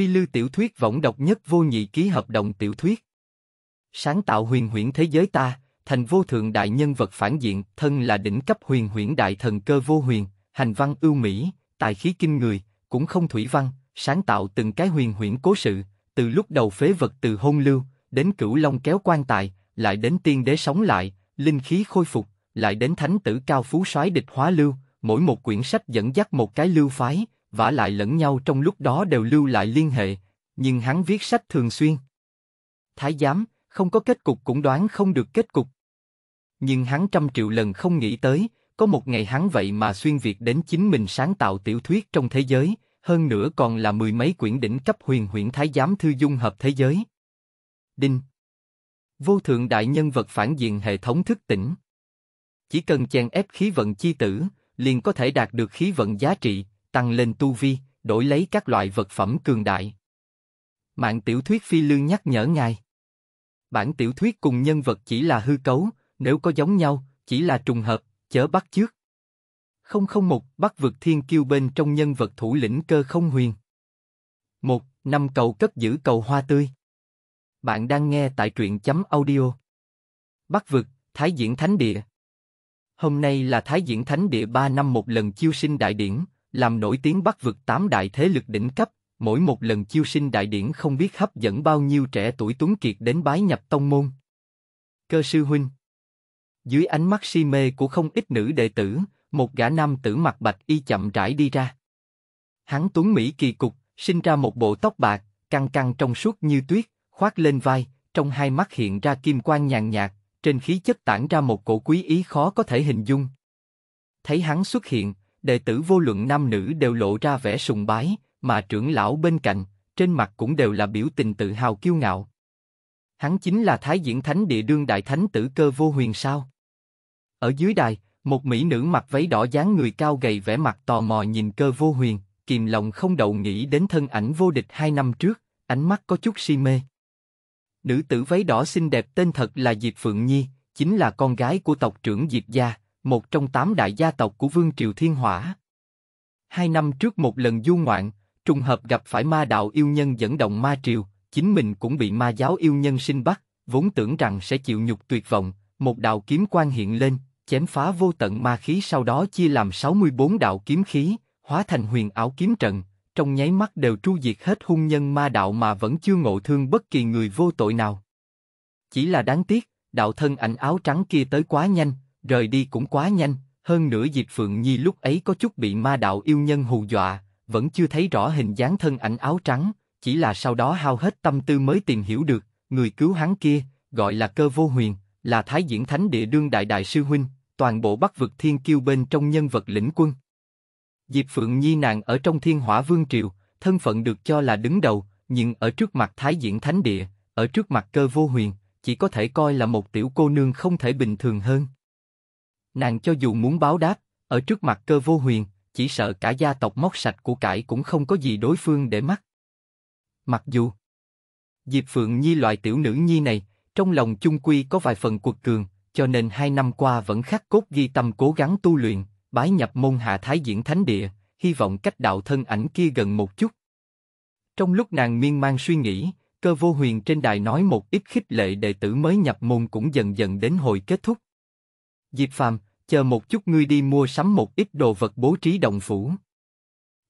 Phi Lưu tiểu thuyết võng độc nhất vô nhị ký hợp đồng tiểu thuyết. Sáng tạo huyền huyễn thế giới ta, thành vô thượng đại nhân vật phản diện, thân là đỉnh cấp huyền huyễn đại thần cơ vô huyền, hành văn ưu mỹ, tài khí kinh người, cũng không thủy văn, sáng tạo từng cái huyền huyễn cố sự, từ lúc đầu phế vật từ hôn lưu, đến cửu long kéo quan tài, lại đến tiên đế sống lại, linh khí khôi phục, lại đến thánh tử cao phú soái địch hóa lưu, mỗi một quyển sách dẫn dắt một cái lưu phái, vả lại lẫn nhau trong lúc đó đều lưu lại liên hệ, nhưng hắn viết sách thường xuyên. Thái giám, không có kết cục cũng đoán không được kết cục. Nhưng hắn trăm triệu lần không nghĩ tới, có một ngày hắn vậy mà xuyên việt đến chính mình sáng tạo tiểu thuyết trong thế giới, hơn nữa còn là mười mấy quyển đỉnh cấp huyền huyễn thái giám thư dung hợp thế giới. Đinh Vô thượng đại nhân vật phản diện hệ thống thức tỉnh. Chỉ cần chèn ép khí vận chi tử, liền có thể đạt được khí vận giá trị, tăng lên tu vi, đổi lấy các loại vật phẩm cường đại. Mạng tiểu thuyết phi lương nhắc nhở ngài. Bản tiểu thuyết cùng nhân vật chỉ là hư cấu, nếu có giống nhau, chỉ là trùng hợp, chớ bắt trước không không một bắt vực thiên kiêu bên trong nhân vật thủ lĩnh cơ không huyền. một Năm cầu cất giữ cầu hoa tươi. Bạn đang nghe tại truyện chấm audio. bắt vực, Thái diễn Thánh địa. Hôm nay là Thái diễn Thánh địa 3 năm một lần chiêu sinh đại điển, làm nổi tiếng bắc vực tám đại thế lực đỉnh cấp, mỗi một lần chiêu sinh đại điển không biết hấp dẫn bao nhiêu trẻ tuổi tuấn kiệt đến bái nhập tông môn. Cơ sư huynh Dưới ánh mắt si mê của không ít nữ đệ tử, một gã nam tử mặt bạch y chậm rãi đi ra. Hắn tuấn Mỹ kỳ cục, sinh ra một bộ tóc bạc, căng căng trong suốt như tuyết, khoác lên vai, trong hai mắt hiện ra kim quang nhàn nhạt, trên khí chất tản ra một cổ quý ý khó có thể hình dung. Thấy hắn xuất hiện, đệ tử vô luận nam nữ đều lộ ra vẻ sùng bái, mà trưởng lão bên cạnh, trên mặt cũng đều là biểu tình tự hào kiêu ngạo. Hắn chính là Thái Diễn Thánh Địa đương đại thánh tử cơ vô huyền sao? Ở dưới đài, một mỹ nữ mặc váy đỏ dáng người cao gầy vẻ mặt tò mò nhìn cơ vô huyền, kìm lòng không đậu nghĩ đến thân ảnh vô địch hai năm trước, ánh mắt có chút si mê. Nữ tử váy đỏ xinh đẹp tên thật là Diệp Phượng Nhi, chính là con gái của tộc trưởng Diệp gia, một trong tám đại gia tộc của Vương Triều Thiên Hỏa. Hai năm trước một lần du ngoạn, trùng hợp gặp phải ma đạo yêu nhân dẫn động ma triều, chính mình cũng bị ma giáo yêu nhân sinh bắt, vốn tưởng rằng sẽ chịu nhục tuyệt vọng, một đạo kiếm quan hiện lên, chém phá vô tận ma khí sau đó chia làm 64 đạo kiếm khí, hóa thành huyền ảo kiếm trận, trong nháy mắt đều tru diệt hết hung nhân ma đạo mà vẫn chưa ngộ thương bất kỳ người vô tội nào. Chỉ là đáng tiếc, đạo thân ảnh áo trắng kia tới quá nhanh, rời đi cũng quá nhanh, hơn nữa Diệp Phượng Nhi lúc ấy có chút bị ma đạo yêu nhân hù dọa, vẫn chưa thấy rõ hình dáng thân ảnh áo trắng, chỉ là sau đó hao hết tâm tư mới tìm hiểu được, người cứu hắn kia, gọi là cơ vô huyền, là Thái Diễn Thánh Địa Đương Đại Đại Sư Huynh, toàn bộ bắc vực thiên kiêu bên trong nhân vật lĩnh quân. Diệp Phượng Nhi nàng ở trong thiên hỏa vương triều, thân phận được cho là đứng đầu, nhưng ở trước mặt Thái Diễn Thánh Địa, ở trước mặt cơ vô huyền, chỉ có thể coi là một tiểu cô nương không thể bình thường hơn. Nàng cho dù muốn báo đáp, ở trước mặt cơ vô huyền, chỉ sợ cả gia tộc móc sạch của cải cũng không có gì đối phương để mắc. Mặc dù, Diệp Phượng Nhi loại tiểu nữ nhi này, trong lòng chung quy có vài phần quật cường, cho nên hai năm qua vẫn khắc cốt ghi tâm cố gắng tu luyện, bái nhập môn hạ thái diễn thánh địa, hy vọng cách đạo thân ảnh kia gần một chút. Trong lúc nàng miên man suy nghĩ, cơ vô huyền trên đài nói một ít khích lệ đệ tử mới nhập môn cũng dần dần đến hồi kết thúc. Diệp Phàm, chờ một chút ngươi đi mua sắm một ít đồ vật bố trí động phủ.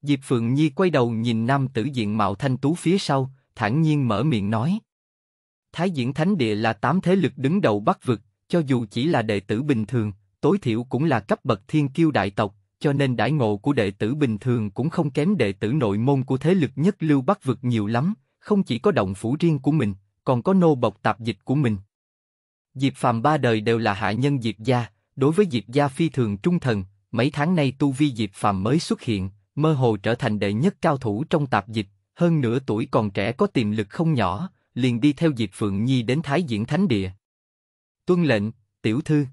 Diệp Phượng Nhi quay đầu nhìn nam tử diện mạo thanh tú phía sau, thản nhiên mở miệng nói. Thái diễn thánh địa là tám thế lực đứng đầu bắc vực, cho dù chỉ là đệ tử bình thường, tối thiểu cũng là cấp bậc thiên kiêu đại tộc, cho nên đại ngộ của đệ tử bình thường cũng không kém đệ tử nội môn của thế lực nhất lưu bắc vực nhiều lắm, không chỉ có động phủ riêng của mình, còn có nô bộc tạp dịch của mình. Diệp phàm ba đời đều là hạ nhân Diệp gia, Đối với Diệp Gia phi thường trung thần, mấy tháng nay tu vi Diệp Phàm mới xuất hiện, mơ hồ trở thành đệ nhất cao thủ trong tạp dịch, hơn nửa tuổi còn trẻ có tiềm lực không nhỏ, liền đi theo Diệp Phượng Nhi đến Thái Diễn Thánh Địa. Tuân lệnh, tiểu thư.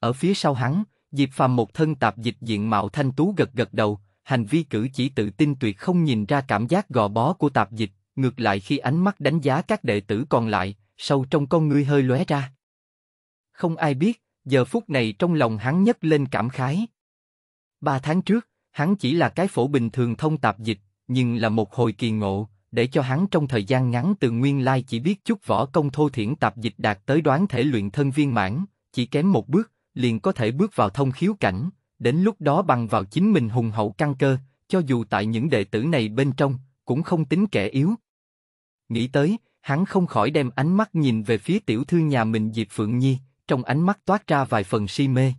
Ở phía sau hắn, Diệp Phàm một thân tạp dịch diện mạo thanh tú gật gật đầu, hành vi cử chỉ tự tin tuyệt không nhìn ra cảm giác gò bó của tạp dịch, ngược lại khi ánh mắt đánh giá các đệ tử còn lại, sâu trong con ngươi hơi lóe ra. Không ai biết, giờ phút này trong lòng hắn nhất lên cảm khái. Ba tháng trước, hắn chỉ là cái phổ bình thường thông tạp dịch, nhưng là một hồi kỳ ngộ, để cho hắn trong thời gian ngắn từ nguyên lai chỉ biết chút võ công thô thiển tạp dịch đạt tới đoán thể luyện thân viên mãn, chỉ kém một bước, liền có thể bước vào thông khiếu cảnh, đến lúc đó bằng vào chính mình hùng hậu căn cơ, cho dù tại những đệ tử này bên trong, cũng không tính kẻ yếu. Nghĩ tới, hắn không khỏi đem ánh mắt nhìn về phía tiểu thư nhà mình Diệp Phượng Nhi, trong ánh mắt toát ra vài phần si mê.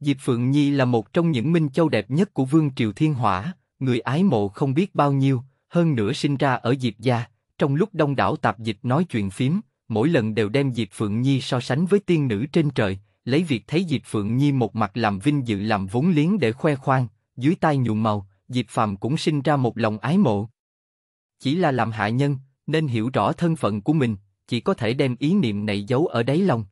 Diệp Phượng Nhi là một trong những minh châu đẹp nhất của Vương Triều Thiên Hỏa, người ái mộ không biết bao nhiêu, hơn nữa sinh ra ở Diệp Gia, trong lúc đông đảo tạp dịch nói chuyện phím, mỗi lần đều đem Diệp Phượng Nhi so sánh với tiên nữ trên trời, lấy việc thấy Diệp Phượng Nhi một mặt làm vinh dự làm vốn liếng để khoe khoang, dưới tai nhuộm màu, Diệp Phàm cũng sinh ra một lòng ái mộ. Chỉ là làm hạ nhân, nên hiểu rõ thân phận của mình, chỉ có thể đem ý niệm này giấu ở đáy lòng.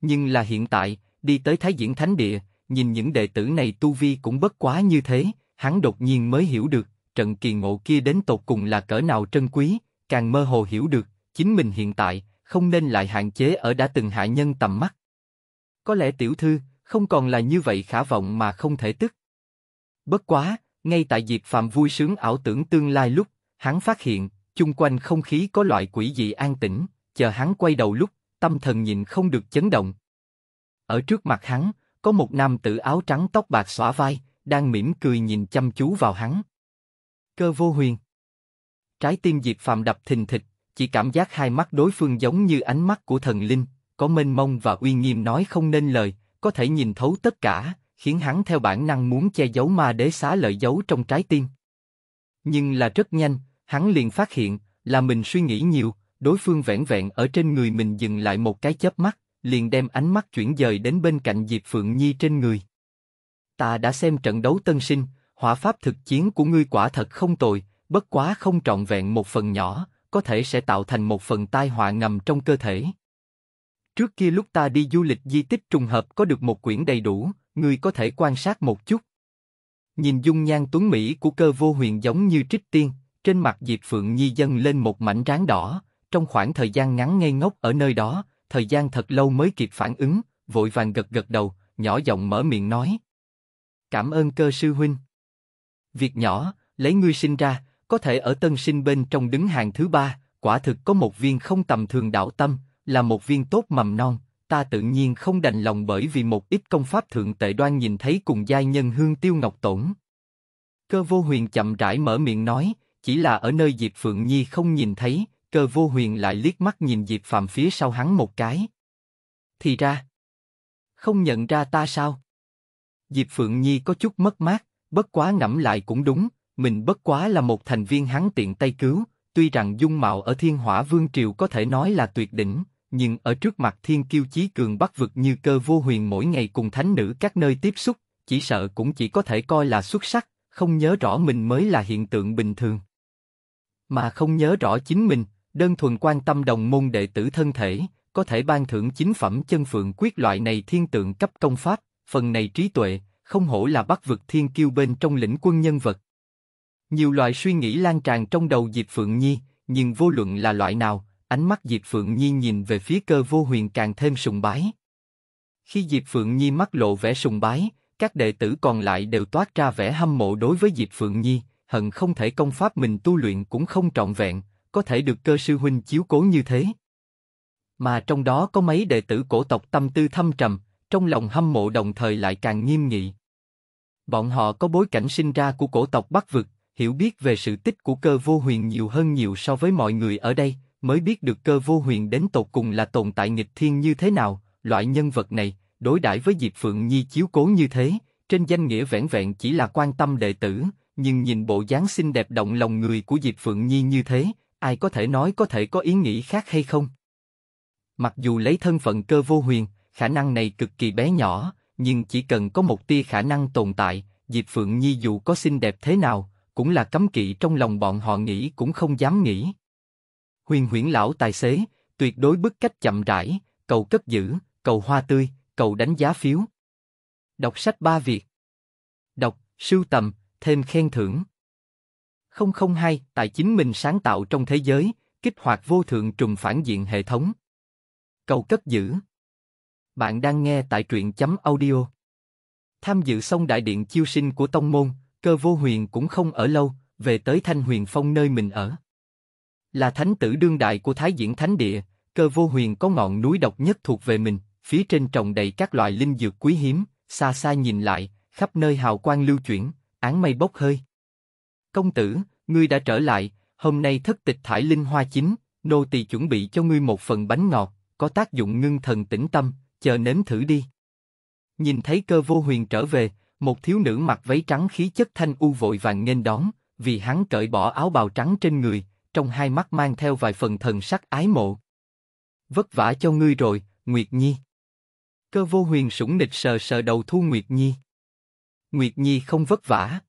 Nhưng là hiện tại, đi tới Thái Diễn Thánh Địa, nhìn những đệ tử này tu vi cũng bất quá như thế, hắn đột nhiên mới hiểu được, trận kỳ ngộ kia đến tột cùng là cỡ nào trân quý, càng mơ hồ hiểu được, chính mình hiện tại, không nên lại hạn chế ở đã từng hạ nhân tầm mắt. Có lẽ tiểu thư, không còn là như vậy khả vọng mà không thể tức. Bất quá, ngay tại Diệp Phạm vui sướng ảo tưởng tương lai lúc, hắn phát hiện, chung quanh không khí có loại quỷ dị an tĩnh, chờ hắn quay đầu lúc, tâm thần nhìn không được chấn động. Ở trước mặt hắn, có một nam tử áo trắng tóc bạc xõa vai, đang mỉm cười nhìn chăm chú vào hắn. Cơ vô huyền. Trái tim Diệp Phàm đập thình thịch, chỉ cảm giác hai mắt đối phương giống như ánh mắt của thần linh, có mênh mông và uy nghiêm nói không nên lời, có thể nhìn thấu tất cả, khiến hắn theo bản năng muốn che giấu ma đế xá lợi giấu trong trái tim. Nhưng là rất nhanh, hắn liền phát hiện là mình suy nghĩ nhiều, đối phương vẻn vẹn ở trên người mình dừng lại một cái chớp mắt, liền đem ánh mắt chuyển dời đến bên cạnh Diệp Phượng Nhi trên người. Ta đã xem trận đấu tân sinh, hỏa pháp thực chiến của ngươi quả thật không tồi, bất quá không trọn vẹn một phần nhỏ, có thể sẽ tạo thành một phần tai họa ngầm trong cơ thể. Trước kia lúc ta đi du lịch di tích trùng hợp có được một quyển đầy đủ, ngươi có thể quan sát một chút. Nhìn dung nhan tuấn Mỹ của cơ vô huyền giống như trích tiên, trên mặt Diệp Phượng Nhi dâng lên một mảnh trán đỏ, trong khoảng thời gian ngắn ngây ngốc ở nơi đó, thời gian thật lâu mới kịp phản ứng, vội vàng gật gật đầu, nhỏ giọng mở miệng nói. Cảm ơn cơ sư huynh. Việc nhỏ, lấy ngươi sinh ra, có thể ở tân sinh bên trong đứng hàng thứ ba, quả thực có một viên không tầm thường đạo tâm, là một viên tốt mầm non, ta tự nhiên không đành lòng bởi vì một ít công pháp thượng tệ đoan nhìn thấy cùng giai nhân hương tiêu ngọc tổn. Cơ vô huyền chậm rãi mở miệng nói, chỉ là ở nơi Diệp Phượng Nhi không nhìn thấy, Cơ vô huyền lại liếc mắt nhìn Diệp Phạm phía sau hắn một cái. Thì ra, không nhận ra ta sao? Diệp Phượng Nhi có chút mất mát, bất quá ngẫm lại cũng đúng, mình bất quá là một thành viên hắn tiện tay cứu, tuy rằng dung mạo ở thiên hỏa vương triều có thể nói là tuyệt đỉnh, nhưng ở trước mặt thiên kiêu chí cường bắc vực như cơ vô huyền mỗi ngày cùng thánh nữ các nơi tiếp xúc, chỉ sợ cũng chỉ có thể coi là xuất sắc, không nhớ rõ mình mới là hiện tượng bình thường. Mà không nhớ rõ chính mình, đơn thuần quan tâm đồng môn đệ tử thân thể, có thể ban thưởng chính phẩm chân phượng quyết loại này thiên tượng cấp công pháp, phần này trí tuệ, không hổ là bắt vực thiên kiêu bên trong lĩnh quân nhân vật. Nhiều loại suy nghĩ lan tràn trong đầu Diệp Phượng Nhi, nhưng vô luận là loại nào, ánh mắt Diệp Phượng Nhi nhìn về phía cơ vô huyền càng thêm sùng bái. Khi Diệp Phượng Nhi mắt lộ vẻ sùng bái, các đệ tử còn lại đều toát ra vẻ hâm mộ đối với Diệp Phượng Nhi, hận không thể công pháp mình tu luyện cũng không trọn vẹn, có thể được cơ sư huynh chiếu cố như thế. Mà trong đó có mấy đệ tử cổ tộc tâm tư thâm trầm, trong lòng hâm mộ đồng thời lại càng nghiêm nghị. Bọn họ có bối cảnh sinh ra của cổ tộc Bắc Vực, hiểu biết về sự tích của cơ vô huyền nhiều hơn nhiều so với mọi người ở đây, mới biết được cơ vô huyền đến tột cùng là tồn tại nghịch thiên như thế nào, loại nhân vật này, đối đãi với Diệp Phượng Nhi chiếu cố như thế, trên danh nghĩa vẻn vẹn chỉ là quan tâm đệ tử, nhưng nhìn bộ dáng xinh đẹp động lòng người của Diệp Phượng Nhi như thế, ai có thể nói có thể có ý nghĩ khác hay không? Mặc dù lấy thân phận cơ vô huyền, khả năng này cực kỳ bé nhỏ, nhưng chỉ cần có một tia khả năng tồn tại, Diệp Phượng Nhi dù có xinh đẹp thế nào, cũng là cấm kỵ trong lòng bọn họ nghĩ cũng không dám nghĩ. Huyền huyễn lão tài xế, tuyệt đối bức cách chậm rãi, cầu cất giữ, cầu hoa tươi, cầu đánh giá phiếu. Đọc sách ba việc, Đọc, sưu tầm, thêm khen thưởng 002, tài chính mình sáng tạo trong thế giới, kích hoạt vô thượng trùng phản diện hệ thống. Cầu cất giữ. Bạn đang nghe tại truyện chấm audio. Tham dự xong đại điện chiêu sinh của Tông Môn, cơ vô huyền cũng không ở lâu, về tới Thanh Huyền Phong nơi mình ở. Là thánh tử đương đại của Thái Diễn Thánh Địa, cơ vô huyền có ngọn núi độc nhất thuộc về mình, phía trên trồng đầy các loại linh dược quý hiếm, xa xa nhìn lại, khắp nơi hào quang lưu chuyển, áng mây bốc hơi công tử, ngươi đã trở lại, hôm nay thất tịch thải linh hoa chính, nô tỳ chuẩn bị cho ngươi một phần bánh ngọt, có tác dụng ngưng thần tĩnh tâm, chờ nếm thử đi. Nhìn thấy cơ vô huyền trở về, một thiếu nữ mặc váy trắng khí chất thanh u vội vàng nghênh đón, vì hắn cởi bỏ áo bào trắng trên người, trong hai mắt mang theo vài phần thần sắc ái mộ. Vất vả cho ngươi rồi, Nguyệt Nhi. Cơ vô huyền sủng nịch sờ sờ đầu thu Nguyệt Nhi. Nguyệt Nhi không vất vả.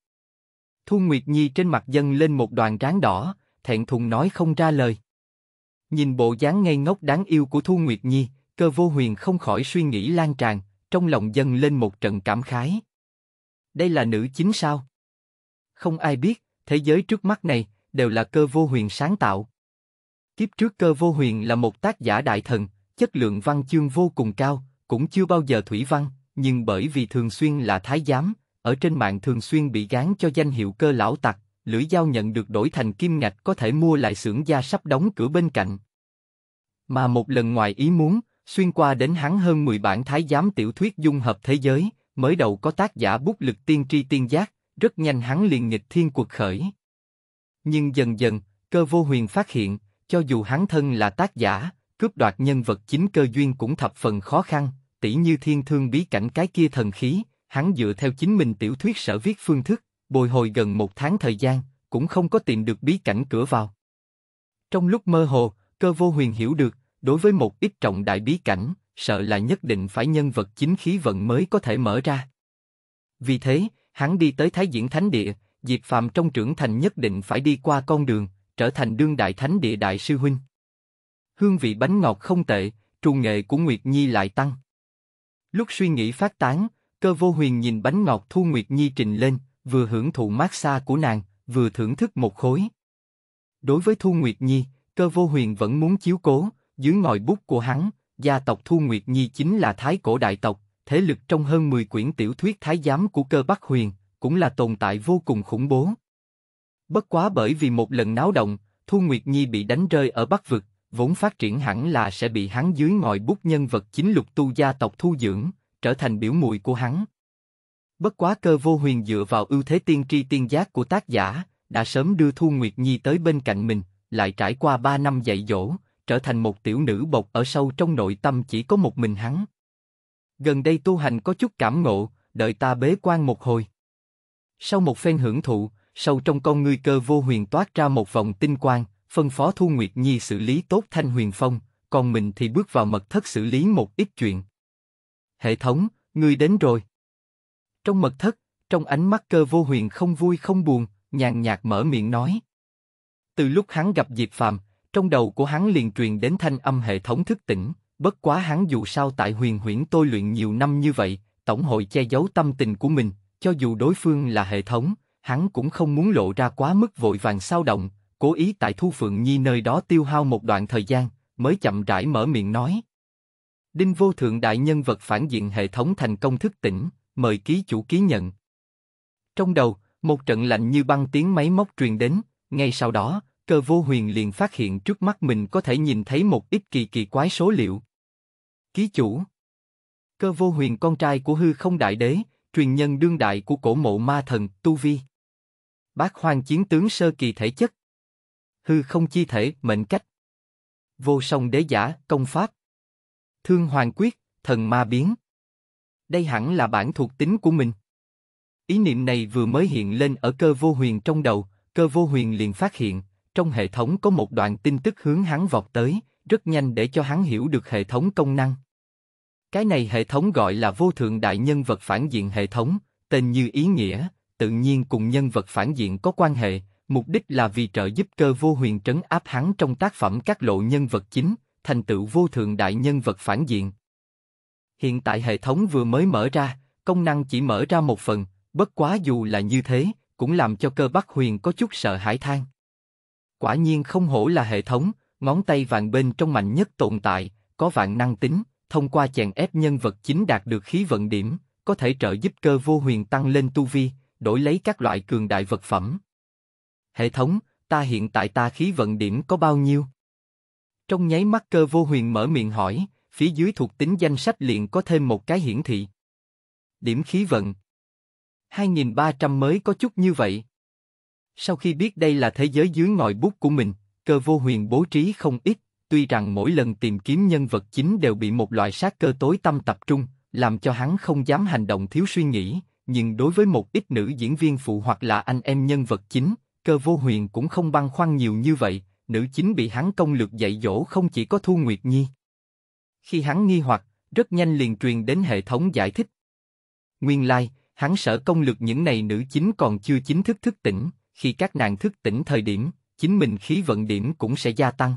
Thu Nguyệt Nhi trên mặt dâng lên một đoàn ráng đỏ, thẹn thùng nói không ra lời. Nhìn bộ dáng ngây ngốc đáng yêu của Thu Nguyệt Nhi, cơ vô huyền không khỏi suy nghĩ lan tràn, trong lòng dâng lên một trận cảm khái. Đây là nữ chính sao? Không ai biết, thế giới trước mắt này, đều là cơ vô huyền sáng tạo. Kiếp trước cơ vô huyền là một tác giả đại thần, chất lượng văn chương vô cùng cao, cũng chưa bao giờ thủy văn, nhưng bởi vì thường xuyên là thái giám, ở trên mạng thường xuyên bị gán cho danh hiệu cơ lão tặc, lưỡi dao nhận được đổi thành kim ngạch có thể mua lại xưởng gia sắp đóng cửa bên cạnh. Mà một lần ngoài ý muốn, xuyên qua đến hắn hơn 10 bản thái giám tiểu thuyết dung hợp thế giới, mới đầu có tác giả bút lực tiên tri tiên giác, rất nhanh hắn liền nghịch thiên cuộc khởi. Nhưng dần dần, cơ vô huyền phát hiện, cho dù hắn thân là tác giả, cướp đoạt nhân vật chính cơ duyên cũng thập phần khó khăn, tỷ như thiên thương bí cảnh cái kia thần khí, hắn dựa theo chính mình tiểu thuyết sở viết phương thức, bồi hồi gần một tháng thời gian, cũng không có tìm được bí cảnh cửa vào. Trong lúc mơ hồ, cơ vô huyền hiểu được, đối với một ít trọng đại bí cảnh, sợ là nhất định phải nhân vật chính khí vận mới có thể mở ra. Vì thế, hắn đi tới Thái Diễn Thánh Địa, Diệp Phạm trong trưởng thành nhất định phải đi qua con đường, trở thành đương đại thánh địa đại sư huynh. Hương vị bánh ngọt không tệ, trù nghệ của Nguyệt Nhi lại tăng. Lúc suy nghĩ phát tán, Cơ vô huyền nhìn bánh ngọt Thu Nguyệt Nhi trình lên, vừa hưởng thụ mát xa của nàng, vừa thưởng thức một khối. Đối với Thu Nguyệt Nhi, cơ vô huyền vẫn muốn chiếu cố, dưới ngòi bút của hắn, gia tộc Thu Nguyệt Nhi chính là thái cổ đại tộc, thế lực trong hơn 10 quyển tiểu thuyết thái giám của cơ Bắc Huyền, cũng là tồn tại vô cùng khủng bố. Bất quá bởi vì một lần náo động, Thu Nguyệt Nhi bị đánh rơi ở Bắc Vực, vốn phát triển hẳn là sẽ bị hắn dưới ngòi bút nhân vật chính lục tu gia tộc thu dưỡng, trở thành biểu mùi của hắn. Bất quá cơ vô huyền dựa vào ưu thế tiên tri tiên giác của tác giả, đã sớm đưa Thu Nguyệt Nhi tới bên cạnh mình, lại trải qua ba năm dạy dỗ, trở thành một tiểu nữ bộc ở sâu trong nội tâm chỉ có một mình hắn. Gần đây tu hành có chút cảm ngộ, đợi ta bế quan một hồi. Sau một phen hưởng thụ, sâu trong con ngươi cơ vô huyền toát ra một vòng tinh quang, phân phó Thu Nguyệt Nhi xử lý tốt Thanh Huyền Phong, còn mình thì bước vào mật thất xử lý một ít chuyện. Hệ thống, ngươi đến rồi. Trong mật thất, trong ánh mắt cơ vô huyền không vui không buồn, nhàn nhạt mở miệng nói. Từ lúc hắn gặp Diệp Phạm, trong đầu của hắn liền truyền đến thanh âm hệ thống thức tỉnh, bất quá hắn dù sao tại huyền huyễn tôi luyện nhiều năm như vậy, tổng hội che giấu tâm tình của mình, cho dù đối phương là hệ thống, hắn cũng không muốn lộ ra quá mức vội vàng sao động, cố ý tại Thu Phượng Nhi nơi đó tiêu hao một đoạn thời gian, mới chậm rãi mở miệng nói. Đinh Vô Thượng đại nhân vật phản diện hệ thống thành công thức tỉnh, mời ký chủ ký nhận. Trong đầu, một trận lạnh như băng tiếng máy móc truyền đến, ngay sau đó, cơ vô huyền liền phát hiện trước mắt mình có thể nhìn thấy một ít kỳ kỳ quái số liệu. Ký chủ Cơ vô huyền con trai của hư không đại đế, truyền nhân đương đại của cổ mộ ma thần Tu Vi. Bác hoang chiến tướng sơ kỳ thể chất. Hư không chi thể, mệnh cách. Vô song đế giả, công pháp. Thương Hoàng Quyết, Thần Ma Biến. Đây hẳn là bản thuộc tính của mình. Ý niệm này vừa mới hiện lên ở cơ vô huyền trong đầu, cơ vô huyền liền phát hiện, trong hệ thống có một đoạn tin tức hướng hắn vọt tới, rất nhanh để cho hắn hiểu được hệ thống công năng. Cái này hệ thống gọi là vô thượng đại nhân vật phản diện hệ thống, tên như ý nghĩa, tự nhiên cùng nhân vật phản diện có quan hệ, mục đích là vì trợ giúp cơ vô huyền trấn áp hắn trong tác phẩm các lộ nhân vật chính, thành tựu vô thượng đại nhân vật phản diện. Hiện tại hệ thống vừa mới mở ra, công năng chỉ mở ra một phần, bất quá dù là như thế, cũng làm cho cơ bắp huyền có chút sợ hãi than. Quả nhiên không hổ là hệ thống, ngón tay vàng bên trong mạnh nhất tồn tại, có vạn năng tính, thông qua chèn ép nhân vật chính đạt được khí vận điểm, có thể trợ giúp cơ vô huyền tăng lên tu vi, đổi lấy các loại cường đại vật phẩm. Hệ thống, ta hiện tại ta khí vận điểm có bao nhiêu? Trong nháy mắt cơ vô huyền mở miệng hỏi, phía dưới thuộc tính danh sách liền có thêm một cái hiển thị. Điểm khí vận. 2.300 mới có chút như vậy. Sau khi biết đây là thế giới dưới ngòi bút của mình, cơ vô huyền bố trí không ít, tuy rằng mỗi lần tìm kiếm nhân vật chính đều bị một loại sát cơ tối tâm tập trung, làm cho hắn không dám hành động thiếu suy nghĩ, nhưng đối với một ít nữ diễn viên phụ hoặc là anh em nhân vật chính, cơ vô huyền cũng không băn khoăn nhiều như vậy, nữ chính bị hắn công lược dạy dỗ không chỉ có Thu Nguyệt Nhi. Khi hắn nghi hoặc, rất nhanh liền truyền đến hệ thống giải thích. Nguyên lai, like, hắn sợ công lược những này nữ chính còn chưa chính thức thức tỉnh, khi các nàng thức tỉnh thời điểm, chính mình khí vận điểm cũng sẽ gia tăng.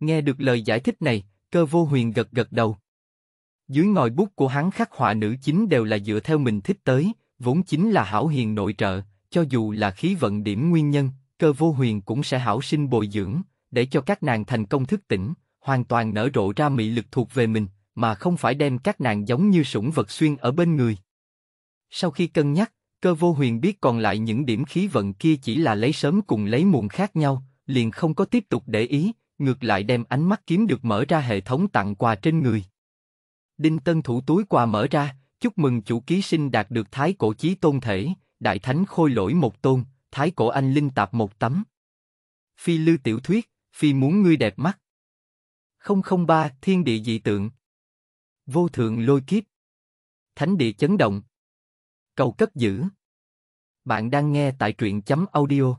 Nghe được lời giải thích này, cơ vô huyền gật gật đầu. Dưới ngòi bút của hắn khắc họa nữ chính đều là dựa theo mình thích tới, vốn chính là hảo hiền nội trợ, cho dù là khí vận điểm nguyên nhân, cơ vô huyền cũng sẽ hảo sinh bồi dưỡng, để cho các nàng thành công thức tỉnh, hoàn toàn nở rộ ra mị lực thuộc về mình, mà không phải đem các nàng giống như sủng vật xuyên ở bên người. Sau khi cân nhắc, cơ vô huyền biết còn lại những điểm khí vận kia chỉ là lấy sớm cùng lấy muộn khác nhau, liền không có tiếp tục để ý, ngược lại đem ánh mắt kiếm được mở ra hệ thống tặng quà trên người. Đinh Tân thủ túi quà mở ra, chúc mừng chủ ký sinh đạt được thái cổ chí tôn thể, đại thánh khôi lỗi một tôn, thái cổ anh linh tạp một tấm. Phi lư tiểu thuyết, phi muốn ngươi đẹp mắt. 003 Thiên địa dị tượng Vô thượng lôi kiếp Thánh địa chấn động Cầu cất giữ Bạn đang nghe tại truyện chấm audio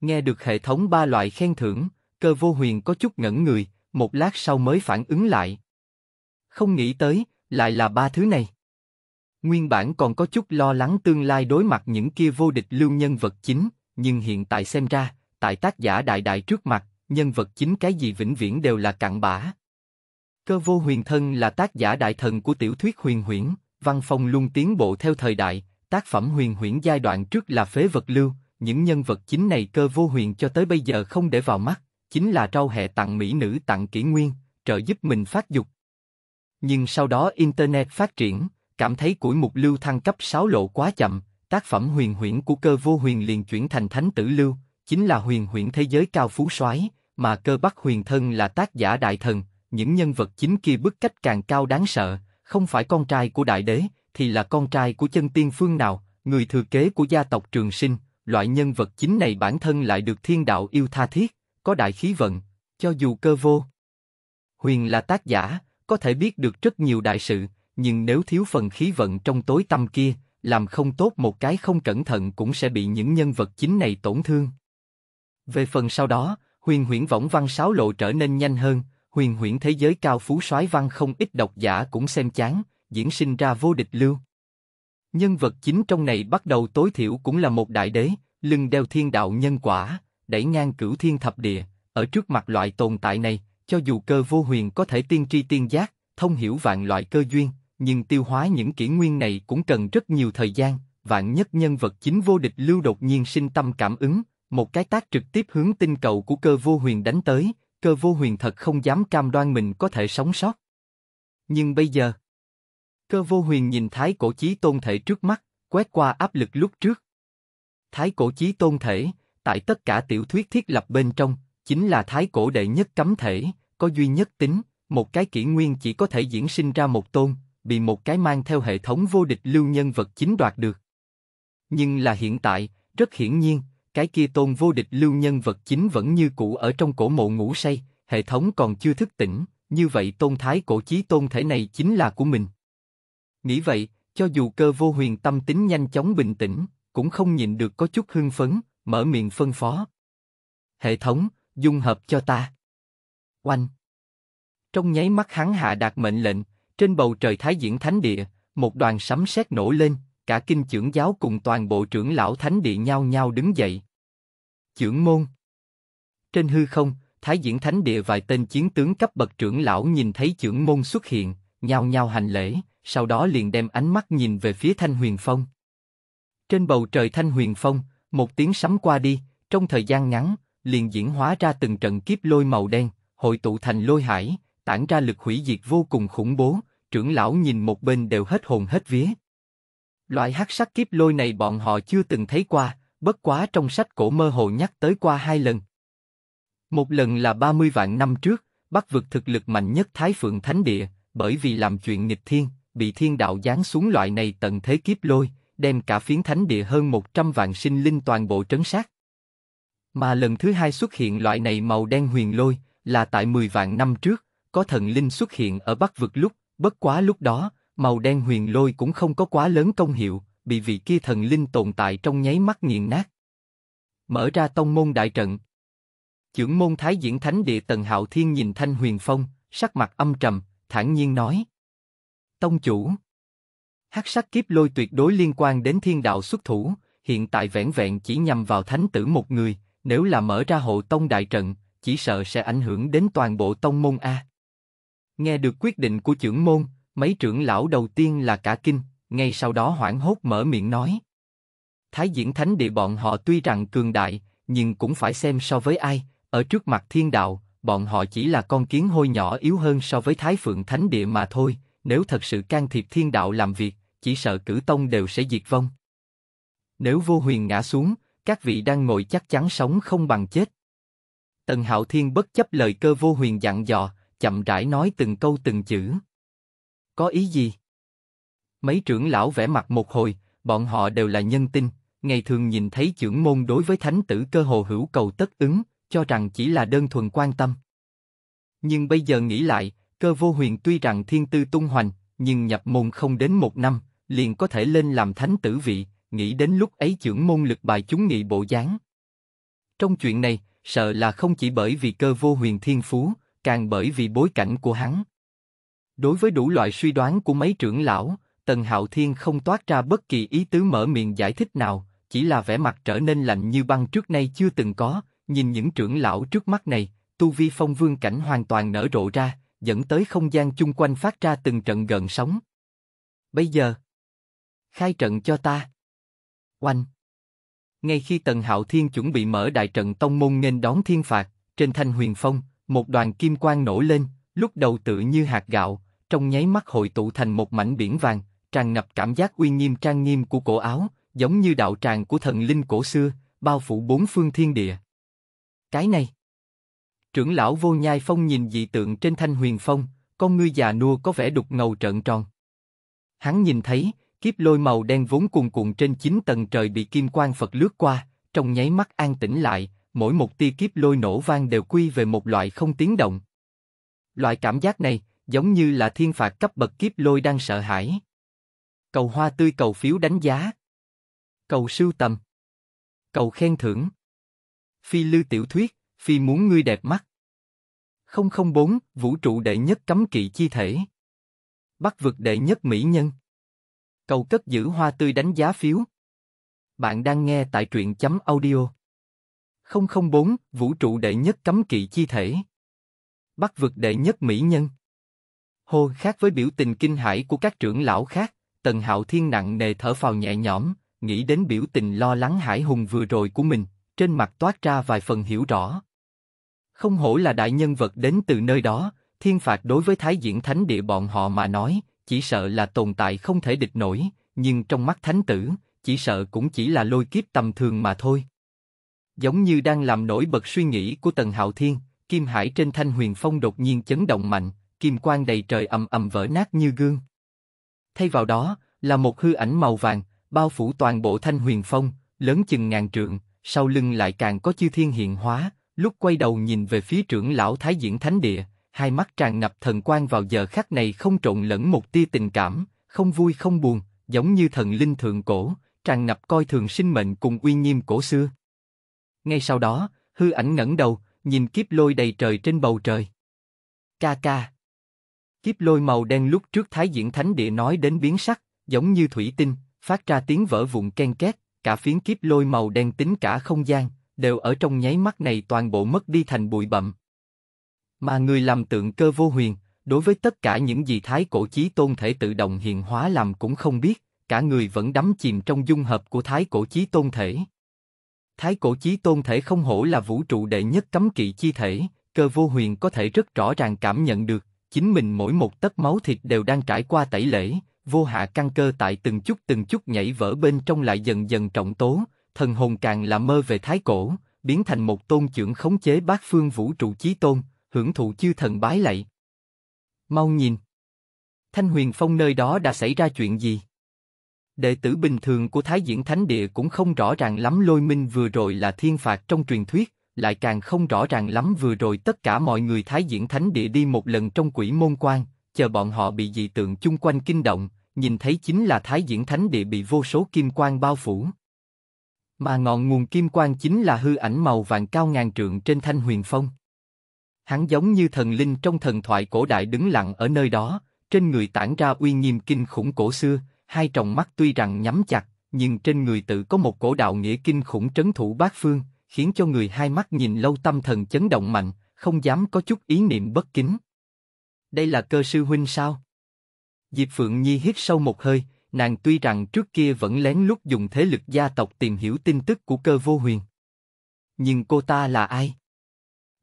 Nghe được hệ thống ba loại khen thưởng, cơ vô huyền có chút ngẩn người, một lát sau mới phản ứng lại. Không nghĩ tới, lại là ba thứ này. Nguyên bản còn có chút lo lắng tương lai đối mặt những kia vô địch lưu nhân vật chính, nhưng hiện tại xem ra, tại tác giả đại đại trước mặt, nhân vật chính cái gì vĩnh viễn đều là cặn bã. Cơ vô huyền thân là tác giả đại thần của tiểu thuyết huyền huyễn, văn phong luôn tiến bộ theo thời đại, tác phẩm huyền huyễn giai đoạn trước là phế vật lưu, những nhân vật chính này cơ vô huyền cho tới bây giờ không để vào mắt, chính là trâu hệ tặng mỹ nữ tặng kỷ nguyên, trợ giúp mình phát dục. Nhưng sau đó Internet phát triển, cảm thấy củi mục lưu thăng cấp 6 lộ quá chậm, tác phẩm huyền huyễn của cơ vô huyền liền chuyển thành thánh tử lưu, chính là huyền huyễn thế giới cao phú soái, mà cơ bắc huyền thân là tác giả đại thần, những nhân vật chính kia bức cách càng cao đáng sợ, không phải con trai của đại đế, thì là con trai của chân tiên phương nào, người thừa kế của gia tộc trường sinh, loại nhân vật chính này bản thân lại được thiên đạo yêu tha thiết, có đại khí vận, cho dù cơ vô. Huyền là tác giả, có thể biết được rất nhiều đại sự, nhưng nếu thiếu phần khí vận trong tối tâm kia, làm không tốt một cái không cẩn thận cũng sẽ bị những nhân vật chính này tổn thương. Về phần sau đó, huyền huyễn võng văn sáo lộ trở nên nhanh hơn, huyền huyễn thế giới cao phú soái văn không ít độc giả cũng xem chán, diễn sinh ra vô địch lưu. Nhân vật chính trong này bắt đầu tối thiểu cũng là một đại đế, lưng đeo thiên đạo nhân quả, đẩy ngang cửu thiên thập địa, ở trước mặt loại tồn tại này, cho dù cơ vô huyền có thể tiên tri tiên giác, thông hiểu vạn loại cơ duyên, nhưng tiêu hóa những kỷ nguyên này cũng cần rất nhiều thời gian, vạn nhất nhân vật chính vô địch lưu đột nhiên sinh tâm cảm ứng, một cái tác trực tiếp hướng tinh cầu của cơ vô huyền đánh tới, cơ vô huyền thật không dám cam đoan mình có thể sống sót. Nhưng bây giờ, cơ vô huyền nhìn thái cổ chí tôn thể trước mắt, quét qua áp lực lúc trước. Thái cổ chí tôn thể, tại tất cả tiểu thuyết thiết lập bên trong, chính là thái cổ đệ nhất cấm thể, có duy nhất tính, một cái kỷ nguyên chỉ có thể diễn sinh ra một tôn, bị một cái mang theo hệ thống vô địch lưu nhân vật chính đoạt được. Nhưng là hiện tại, rất hiển nhiên, cái kia tôn vô địch lưu nhân vật chính vẫn như cũ ở trong cổ mộ ngủ say, hệ thống còn chưa thức tỉnh, như vậy tôn thái cổ chí tôn thể này chính là của mình. Nghĩ vậy, cho dù cơ vô huyền tâm tính nhanh chóng bình tĩnh, cũng không nhìn được có chút hưng phấn, mở miệng phân phó. Hệ thống, dung hợp cho ta. Oanh! Trong nháy mắt hắn hạ đạt mệnh lệnh, trên bầu trời Thái Diễn Thánh Địa, một đoàn sấm sét nổ lên, cả kinh trưởng giáo cùng toàn bộ trưởng lão Thánh Địa nhau nhau đứng dậy. Trưởng môn Trên hư không, Thái Diễn Thánh Địa vài tên chiến tướng cấp bậc trưởng lão nhìn thấy trưởng môn xuất hiện, nhau nhau hành lễ, sau đó liền đem ánh mắt nhìn về phía Thanh Huyền Phong. Trên bầu trời Thanh Huyền Phong, một tiếng sấm qua đi, trong thời gian ngắn, liền diễn hóa ra từng trận kiếp lôi màu đen, hội tụ thành lôi hải, tản ra lực hủy diệt vô cùng khủng bố, trưởng lão nhìn một bên đều hết hồn hết vía. Loại hắc sắc kiếp lôi này bọn họ chưa từng thấy qua, bất quá trong sách cổ mơ hồ nhắc tới qua hai lần. Một lần là 30 vạn năm trước, bắt vực thực lực mạnh nhất Thái Phượng Thánh Địa, bởi vì làm chuyện nghịch thiên, bị thiên đạo giáng xuống loại này tận thế kiếp lôi, đem cả phiến thánh địa hơn 100 vạn sinh linh toàn bộ trấn sát. Mà lần thứ hai xuất hiện loại này màu đen huyền lôi, là tại 10 vạn năm trước, có thần linh xuất hiện ở Bắc vực lúc Bất quá lúc đó, màu đen huyền lôi cũng không có quá lớn công hiệu, bị vị kia thần linh tồn tại trong nháy mắt nghiền nát. Mở ra tông môn đại trận. Chưởng môn thái diễn thánh địa tần hạo thiên nhìn thanh huyền phong, sắc mặt âm trầm, thản nhiên nói. Tông chủ. Hắc sắc kiếp lôi tuyệt đối liên quan đến thiên đạo xuất thủ, hiện tại vẻn vẹn chỉ nhằm vào thánh tử một người, nếu là mở ra hộ tông đại trận, chỉ sợ sẽ ảnh hưởng đến toàn bộ tông môn A. Nghe được quyết định của trưởng môn, mấy trưởng lão đầu tiên là cả kinh, ngay sau đó hoảng hốt mở miệng nói. Thái diễn thánh địa bọn họ tuy rằng cường đại, nhưng cũng phải xem so với ai, ở trước mặt thiên đạo, bọn họ chỉ là con kiến hôi nhỏ yếu hơn so với thái phượng thánh địa mà thôi, nếu thật sự can thiệp thiên đạo làm việc, chỉ sợ cử tông đều sẽ diệt vong. Nếu vô huyền ngã xuống, các vị đang ngồi chắc chắn sống không bằng chết. Tần Hạo Thiên bất chấp lời cơ vô huyền dặn dò, chậm rãi nói từng câu từng chữ. Có ý gì? Mấy trưởng lão vẽ mặt một hồi, bọn họ đều là nhân tinh, ngày thường nhìn thấy trưởng môn đối với thánh tử cơ hồ hữu cầu tất ứng, cho rằng chỉ là đơn thuần quan tâm. Nhưng bây giờ nghĩ lại, cơ vô huyền tuy rằng thiên tư tung hoành, nhưng nhập môn không đến một năm, liền có thể lên làm thánh tử vị, nghĩ đến lúc ấy trưởng môn lực bài chúng nghị bộ dáng. Trong chuyện này, sợ là không chỉ bởi vì cơ vô huyền thiên phú, càng bởi vì bối cảnh của hắn. Đối với đủ loại suy đoán của mấy trưởng lão, Tần Hạo Thiên không toát ra bất kỳ ý tứ mở miệng giải thích nào, chỉ là vẻ mặt trở nên lạnh như băng trước nay chưa từng có, nhìn những trưởng lão trước mắt này, tu vi phong vương cảnh hoàn toàn nở rộ ra, dẫn tới không gian chung quanh phát ra từng trận gần sóng. Bây giờ, khai trận cho ta. Oanh! Ngay khi Tần Hạo Thiên chuẩn bị mở đại trận tông môn nghênh đón thiên phạt, trên thanh huyền phong, một đoàn kim quang nổi lên, lúc đầu tự như hạt gạo, trong nháy mắt hội tụ thành một mảnh biển vàng, tràn ngập cảm giác uy nghiêm trang nghiêm của cổ áo, giống như đạo tràng của thần linh cổ xưa, bao phủ bốn phương thiên địa. Cái này. Trưởng lão vô nhai phong nhìn dị tượng trên thanh huyền phong, con ngươi già nua có vẻ đục ngầu trợn tròn. Hắn nhìn thấy, kiếp lôi màu đen vốn cuồn cuộn trên chín tầng trời bị kim quang Phật lướt qua, trong nháy mắt an tĩnh lại, mỗi một tia kiếp lôi nổ vang đều quy về một loại không tiếng động. Loại cảm giác này, giống như là thiên phạt cấp bậc kiếp lôi đang sợ hãi. Cầu hoa tươi cầu phiếu đánh giá. Cầu sưu tầm. Cầu khen thưởng. Phi lư tiểu thuyết, phi muốn ngươi đẹp mắt. 004, vũ trụ đệ nhất cấm kỵ chi thể. bắt vực đệ nhất mỹ nhân. Cầu cất giữ hoa tươi đánh giá phiếu. Bạn đang nghe tại truyện chấm audio 004, vũ trụ đệ nhất cấm kỵ chi thể. bắt vực đệ nhất mỹ nhân. Hô khác với biểu tình kinh hãi của các trưởng lão khác, Tần Hạo Thiên nặng nề thở phào nhẹ nhõm, nghĩ đến biểu tình lo lắng hải hùng vừa rồi của mình, trên mặt toát ra vài phần hiểu rõ. Không hổ là đại nhân vật đến từ nơi đó, thiên phạt đối với Thái Diễn Thánh Địa bọn họ mà nói, chỉ sợ là tồn tại không thể địch nổi, nhưng trong mắt Thánh Tử, chỉ sợ cũng chỉ là lôi kiếp tầm thường mà thôi giống như đang làm nổi bật suy nghĩ của Tần Hạo Thiên, kim hải trên thanh huyền phong đột nhiên chấn động mạnh, kim quang đầy trời ầm ầm vỡ nát như gương. Thay vào đó, là một hư ảnh màu vàng, bao phủ toàn bộ thanh huyền phong, lớn chừng ngàn trượng, sau lưng lại càng có chư thiên hiện hóa, lúc quay đầu nhìn về phía trưởng lão Thái Diễn Thánh Địa, hai mắt tràn ngập thần quang vào giờ khắc này không trộn lẫn một tia tình cảm, không vui không buồn, giống như thần linh thượng cổ, tràn ngập coi thường sinh mệnh cùng uy nghiêm cổ xưa. Ngay sau đó, hư ảnh ngẩng đầu, nhìn kiếp lôi đầy trời trên bầu trời. Ca ca. Kiếp lôi màu đen lúc trước Thái Diễn Thánh Địa nói đến biến sắc, giống như thủy tinh, phát ra tiếng vỡ vụn ken két, cả phiến kiếp lôi màu đen tính cả không gian, đều ở trong nháy mắt này toàn bộ mất đi thành bụi bậm. Mà người làm tượng cơ vô huyền, đối với tất cả những gì Thái Cổ Chí Tôn thể tự động hiện hóa làm cũng không biết, cả người vẫn đắm chìm trong dung hợp của Thái Cổ Chí Tôn thể. Thái cổ chí tôn thể không hổ là vũ trụ đệ nhất cấm kỵ chi thể, cơ vô huyền có thể rất rõ ràng cảm nhận được, chính mình mỗi một tấc máu thịt đều đang trải qua tẩy lễ, vô hạ căn cơ tại từng chút từng chút nhảy vỡ bên trong lại dần dần trọng tố, thần hồn càng là mơ về thái cổ, biến thành một tôn trưởng khống chế bát phương vũ trụ chí tôn, hưởng thụ chư thần bái lạy. Mau nhìn! Thanh huyền phong nơi đó đã xảy ra chuyện gì? đệ tử bình thường của Thái Diễn Thánh Địa cũng không rõ ràng lắm lôi minh vừa rồi là thiên phạt trong truyền thuyết, lại càng không rõ ràng lắm vừa rồi tất cả mọi người Thái Diễn Thánh Địa đi một lần trong quỷ môn quan, chờ bọn họ bị dị tượng chung quanh kinh động, nhìn thấy chính là Thái Diễn Thánh Địa bị vô số kim quang bao phủ. Mà ngọn nguồn kim quang chính là hư ảnh màu vàng cao ngàn trượng trên thanh huyền phong. Hắn giống như thần linh trong thần thoại cổ đại đứng lặng ở nơi đó, trên người tản ra uy nghiêm kinh khủng cổ xưa, hai tròng mắt tuy rằng nhắm chặt, nhưng trên người tự có một cổ đạo nghĩa kinh khủng trấn thủ bát phương, khiến cho người hai mắt nhìn lâu tâm thần chấn động mạnh, không dám có chút ý niệm bất kính. Đây là cơ sư huynh sao? Diệp Phượng Nhi hít sâu một hơi, nàng tuy rằng trước kia vẫn lén lút dùng thế lực gia tộc tìm hiểu tin tức của cơ vô huyền. Nhưng cô ta là ai?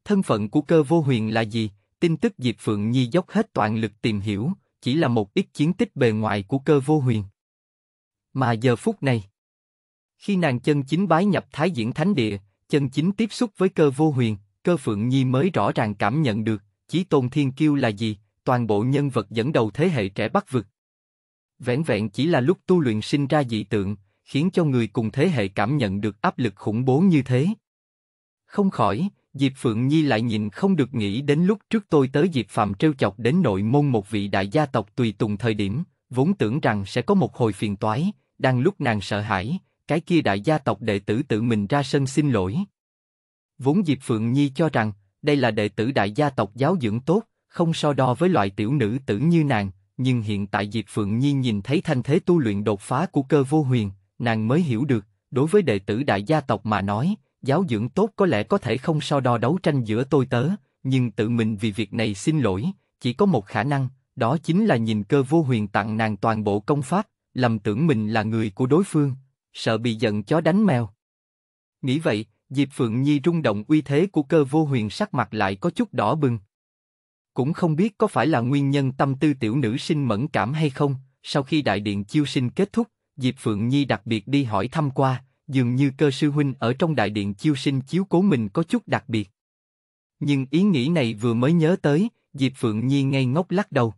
Thân phận của cơ vô huyền là gì? Tin tức Diệp Phượng Nhi dốc hết toàn lực tìm hiểu, chỉ là một ít chiến tích bề ngoài của cơ vô huyền. Mà giờ phút này, khi nàng chân chính bái nhập Thái Diễn Thánh Địa, chân chính tiếp xúc với cơ vô huyền, cơ Phượng Nhi mới rõ ràng cảm nhận được, chí tôn thiên kiêu là gì, toàn bộ nhân vật dẫn đầu thế hệ trẻ bắc vực. Vẹn vẹn chỉ là lúc tu luyện sinh ra dị tượng, khiến cho người cùng thế hệ cảm nhận được áp lực khủng bố như thế. Không khỏi, Diệp Phượng Nhi lại nhìn không được nghĩ đến lúc trước tôi tới Diệp Phạm trêu chọc đến nội môn một vị đại gia tộc tùy tùng thời điểm, vốn tưởng rằng sẽ có một hồi phiền toái, đang lúc nàng sợ hãi, cái kia đại gia tộc đệ tử tự mình ra sân xin lỗi. Vốn Diệp Phượng Nhi cho rằng, đây là đệ tử đại gia tộc giáo dưỡng tốt, không so đo với loại tiểu nữ tử như nàng, nhưng hiện tại Diệp Phượng Nhi nhìn thấy thanh thế tu luyện đột phá của cơ vô huyền, nàng mới hiểu được, đối với đệ tử đại gia tộc mà nói, giáo dưỡng tốt có lẽ có thể không so đo đấu tranh giữa tôi tớ, nhưng tự mình vì việc này xin lỗi, chỉ có một khả năng, đó chính là nhìn cơ vô huyền tặng nàng toàn bộ công pháp, lầm tưởng mình là người của đối phương, sợ bị giận chó đánh mèo. Nghĩ vậy, Diệp Phượng Nhi rung động uy thế của cơ vô huyền sắc mặt lại có chút đỏ bừng. Cũng không biết có phải là nguyên nhân tâm tư tiểu nữ sinh mẫn cảm hay không, sau khi đại điện chiêu sinh kết thúc, Diệp Phượng Nhi đặc biệt đi hỏi thăm qua, dường như cơ sư huynh ở trong đại điện chiêu sinh chiếu cố mình có chút đặc biệt. Nhưng ý nghĩ này vừa mới nhớ tới, Diệp Phượng Nhi ngay ngốc lắc đầu.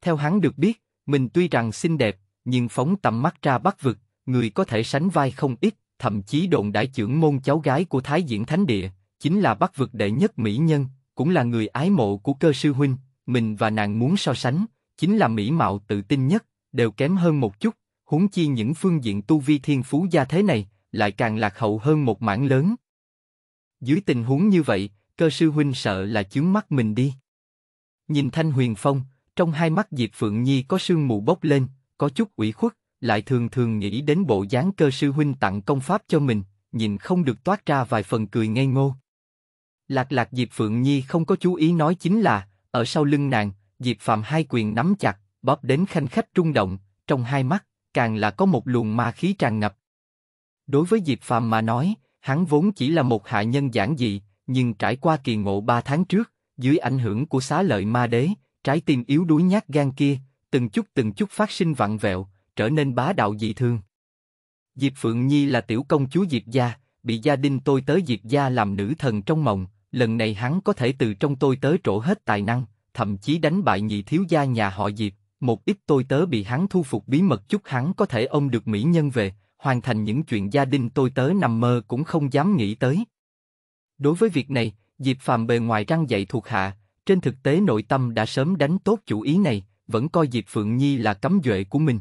Theo hắn được biết, mình tuy rằng xinh đẹp, nhưng phóng tầm mắt ra bắc vực, người có thể sánh vai không ít, thậm chí đồn đại trưởng môn cháu gái của Thái Diễn Thánh Địa, chính là bắc vực đệ nhất mỹ nhân, cũng là người ái mộ của cơ sư huynh, mình và nàng muốn so sánh, chính là mỹ mạo tự tin nhất, đều kém hơn một chút, huống chi những phương diện tu vi thiên phú gia thế này, lại càng lạc hậu hơn một mảng lớn. Dưới tình huống như vậy, cơ sư huynh sợ là chướng mắt mình đi. Nhìn Thanh Huyền Phong, trong hai mắt Diệp Phượng Nhi có sương mù bốc lên, có chút ủy khuất, lại thường thường nghĩ đến bộ dáng cơ sư huynh tặng công pháp cho mình, nhìn không được toát ra vài phần cười ngây ngô. Lạc lạc Diệp Phượng Nhi không có chú ý nói chính là, ở sau lưng nàng, Diệp Phạm hai quyền nắm chặt, bóp đến khanh khách trung động, trong hai mắt càng là có một luồng ma khí tràn ngập. Đối với Diệp Phàm mà nói, hắn vốn chỉ là một hạ nhân giản dị, nhưng trải qua kỳ ngộ ba tháng trước, dưới ảnh hưởng của xá lợi ma đế, trái tim yếu đuối nhát gan kia, từng chút từng chút phát sinh vặn vẹo, trở nên bá đạo dị thương. Diệp Phượng Nhi là tiểu công chúa Diệp gia, bị gia đình tôi tới Diệp gia làm nữ thần trong mộng, lần này hắn có thể từ trong tôi tới trổ hết tài năng, thậm chí đánh bại nhị thiếu gia nhà họ Diệp, một ít tôi tớ bị hắn thu phục bí mật chút hắn có thể ôm được mỹ nhân về, hoàn thành những chuyện gia đình tôi tớ nằm mơ cũng không dám nghĩ tới. Đối với việc này, Diệp Phàm bề ngoài răng dạy thuộc hạ, trên thực tế nội tâm đã sớm đánh tốt chủ ý này, vẫn coi Diệp Phượng Nhi là cấm duệ của mình.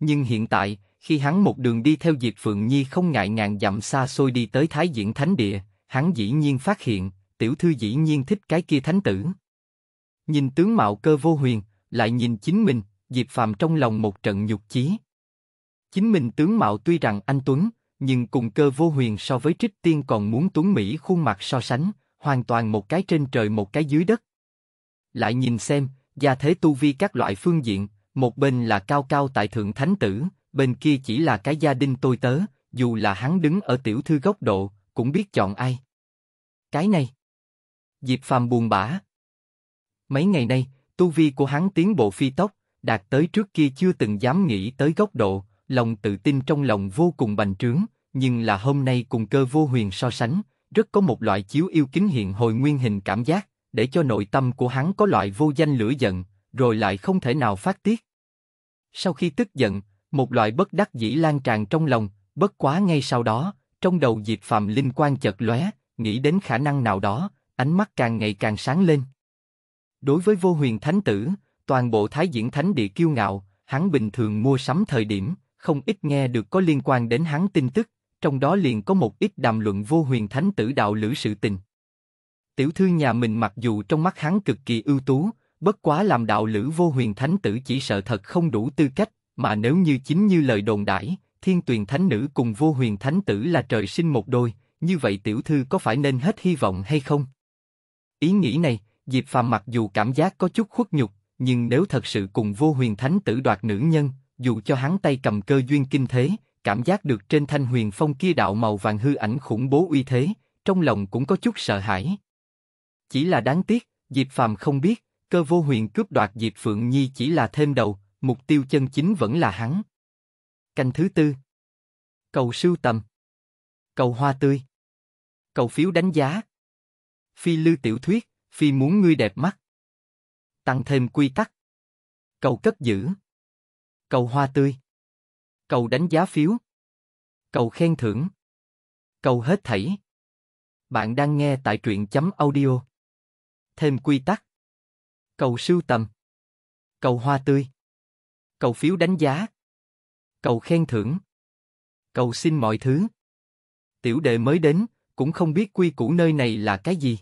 Nhưng hiện tại, khi hắn một đường đi theo Diệp Phượng Nhi không ngại ngàn dặm xa xôi đi tới Thái Diễn Thánh Địa, hắn dĩ nhiên phát hiện, tiểu thư dĩ nhiên thích cái kia thánh tử. Nhìn tướng mạo cơ vô huyền, lại nhìn chính mình, Diệp phàm trong lòng một trận nhục chí. Chính mình tướng mạo tuy rằng anh Tuấn, nhưng cùng cơ vô huyền so với Trích Tiên còn muốn Tuấn Mỹ khuôn mặt so sánh, hoàn toàn một cái trên trời một cái dưới đất. Lại nhìn xem, gia thế tu vi các loại phương diện, một bên là cao cao tại thượng thánh tử, bên kia chỉ là cái gia đình tôi tớ, dù là hắn đứng ở tiểu thư góc độ, cũng biết chọn ai. Cái này. Diệp Phàm buồn bã. Mấy ngày nay, Tu vi của hắn tiến bộ phi tốc, đạt tới trước kia chưa từng dám nghĩ tới góc độ, lòng tự tin trong lòng vô cùng bành trướng, nhưng là hôm nay cùng cơ vô huyền so sánh, rất có một loại chiếu yêu kính hiện hồi nguyên hình cảm giác, để cho nội tâm của hắn có loại vô danh lửa giận, rồi lại không thể nào phát tiết. Sau khi tức giận, một loại bất đắc dĩ lan tràn trong lòng, bất quá ngay sau đó, trong đầu diệt Phạm linh quan chợt lóe, nghĩ đến khả năng nào đó, ánh mắt càng ngày càng sáng lên. Đối với vô huyền thánh tử, toàn bộ thái diễn thánh địa kiêu ngạo, hắn bình thường mua sắm thời điểm, không ít nghe được có liên quan đến hắn tin tức, trong đó liền có một ít đàm luận vô huyền thánh tử đạo lữ sự tình. Tiểu thư nhà mình mặc dù trong mắt hắn cực kỳ ưu tú, bất quá làm đạo lữ vô huyền thánh tử chỉ sợ thật không đủ tư cách, mà nếu như chính như lời đồn đãi, thiên tuyền thánh nữ cùng vô huyền thánh tử là trời sinh một đôi, như vậy tiểu thư có phải nên hết hy vọng hay không? Ý nghĩ này, Diệp Phàm mặc dù cảm giác có chút khuất nhục, nhưng nếu thật sự cùng vô huyền thánh tử đoạt nữ nhân, dù cho hắn tay cầm cơ duyên kinh thế, cảm giác được trên thanh huyền phong kia đạo màu vàng hư ảnh khủng bố uy thế, trong lòng cũng có chút sợ hãi. Chỉ là đáng tiếc, Diệp Phàm không biết, cơ vô huyền cướp đoạt Diệp Phượng Nhi chỉ là thêm đầu, mục tiêu chân chính vẫn là hắn. Canh thứ tư Cầu sưu tầm Cầu hoa tươi Cầu phiếu đánh giá Phi lưu tiểu thuyết Phi muốn ngươi đẹp mắt. Tăng thêm quy tắc. Cầu cất giữ. Cầu hoa tươi. Cầu đánh giá phiếu. Cầu khen thưởng. Cầu hết thảy. Bạn đang nghe tại truyện chấm audio. Thêm quy tắc. Cầu sưu tầm. Cầu hoa tươi. Cầu phiếu đánh giá. Cầu khen thưởng. Cầu xin mọi thứ. Tiểu đệ mới đến, cũng không biết quy củ nơi này là cái gì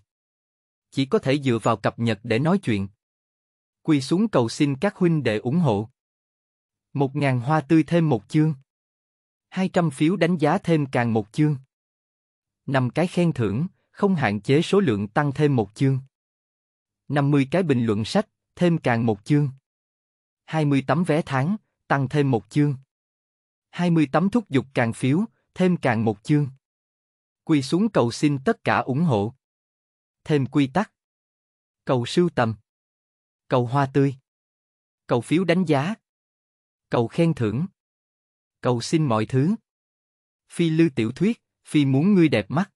chỉ có thể dựa vào cập nhật để nói chuyện. Quỳ xuống cầu xin các huynh đệ ủng hộ. Một ngàn hoa tươi thêm một chương. hai trăm phiếu đánh giá thêm càng một chương. năm cái khen thưởng, không hạn chế số lượng tăng thêm một chương. Năm mươi cái bình luận sách, thêm càng một chương. Hai mươi tấm vé tháng, tăng thêm một chương. Hai mươi tấm thúc giục càng phiếu, thêm càng một chương. Quỳ xuống cầu xin tất cả ủng hộ thêm quy tắc. Cầu sưu tầm. Cầu hoa tươi. Cầu phiếu đánh giá. Cầu khen thưởng. Cầu xin mọi thứ. Phi lư tiểu thuyết, phi muốn ngươi đẹp mắt.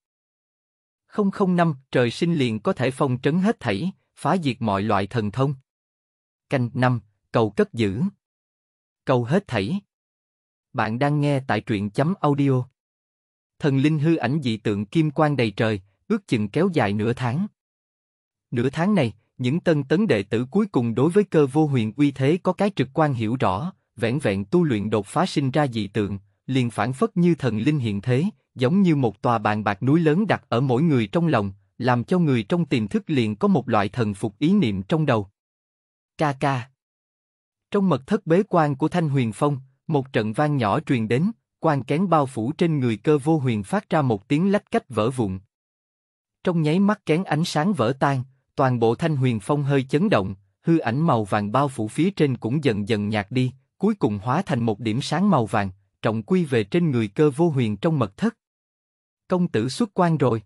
005, trời sinh liền có thể phong trấn hết thảy, phá diệt mọi loại thần thông. Canh 5, cầu cất giữ. Cầu hết thảy. Bạn đang nghe tại truyện chấm audio. Thần linh hư ảnh dị tượng kim quang đầy trời, ước chừng kéo dài nửa tháng. Nửa tháng này, những tân tấn đệ tử cuối cùng đối với cơ vô huyền uy thế có cái trực quan hiểu rõ, vẹn vẹn tu luyện đột phá sinh ra dị tượng, liền phản phất như thần linh hiện thế, giống như một tòa bàn bạc núi lớn đặt ở mỗi người trong lòng, làm cho người trong tiềm thức liền có một loại thần phục ý niệm trong đầu. Ca ca Trong mật thất bế quan của Thanh Huyền Phong, một trận vang nhỏ truyền đến, quan kén bao phủ trên người cơ vô huyền phát ra một tiếng lách cách vỡ vụn, trong nháy mắt kén ánh sáng vỡ tan, toàn bộ thanh huyền phong hơi chấn động, hư ảnh màu vàng bao phủ phía trên cũng dần dần nhạt đi, cuối cùng hóa thành một điểm sáng màu vàng, trọng quy về trên người cơ vô huyền trong mật thất. Công tử xuất quan rồi.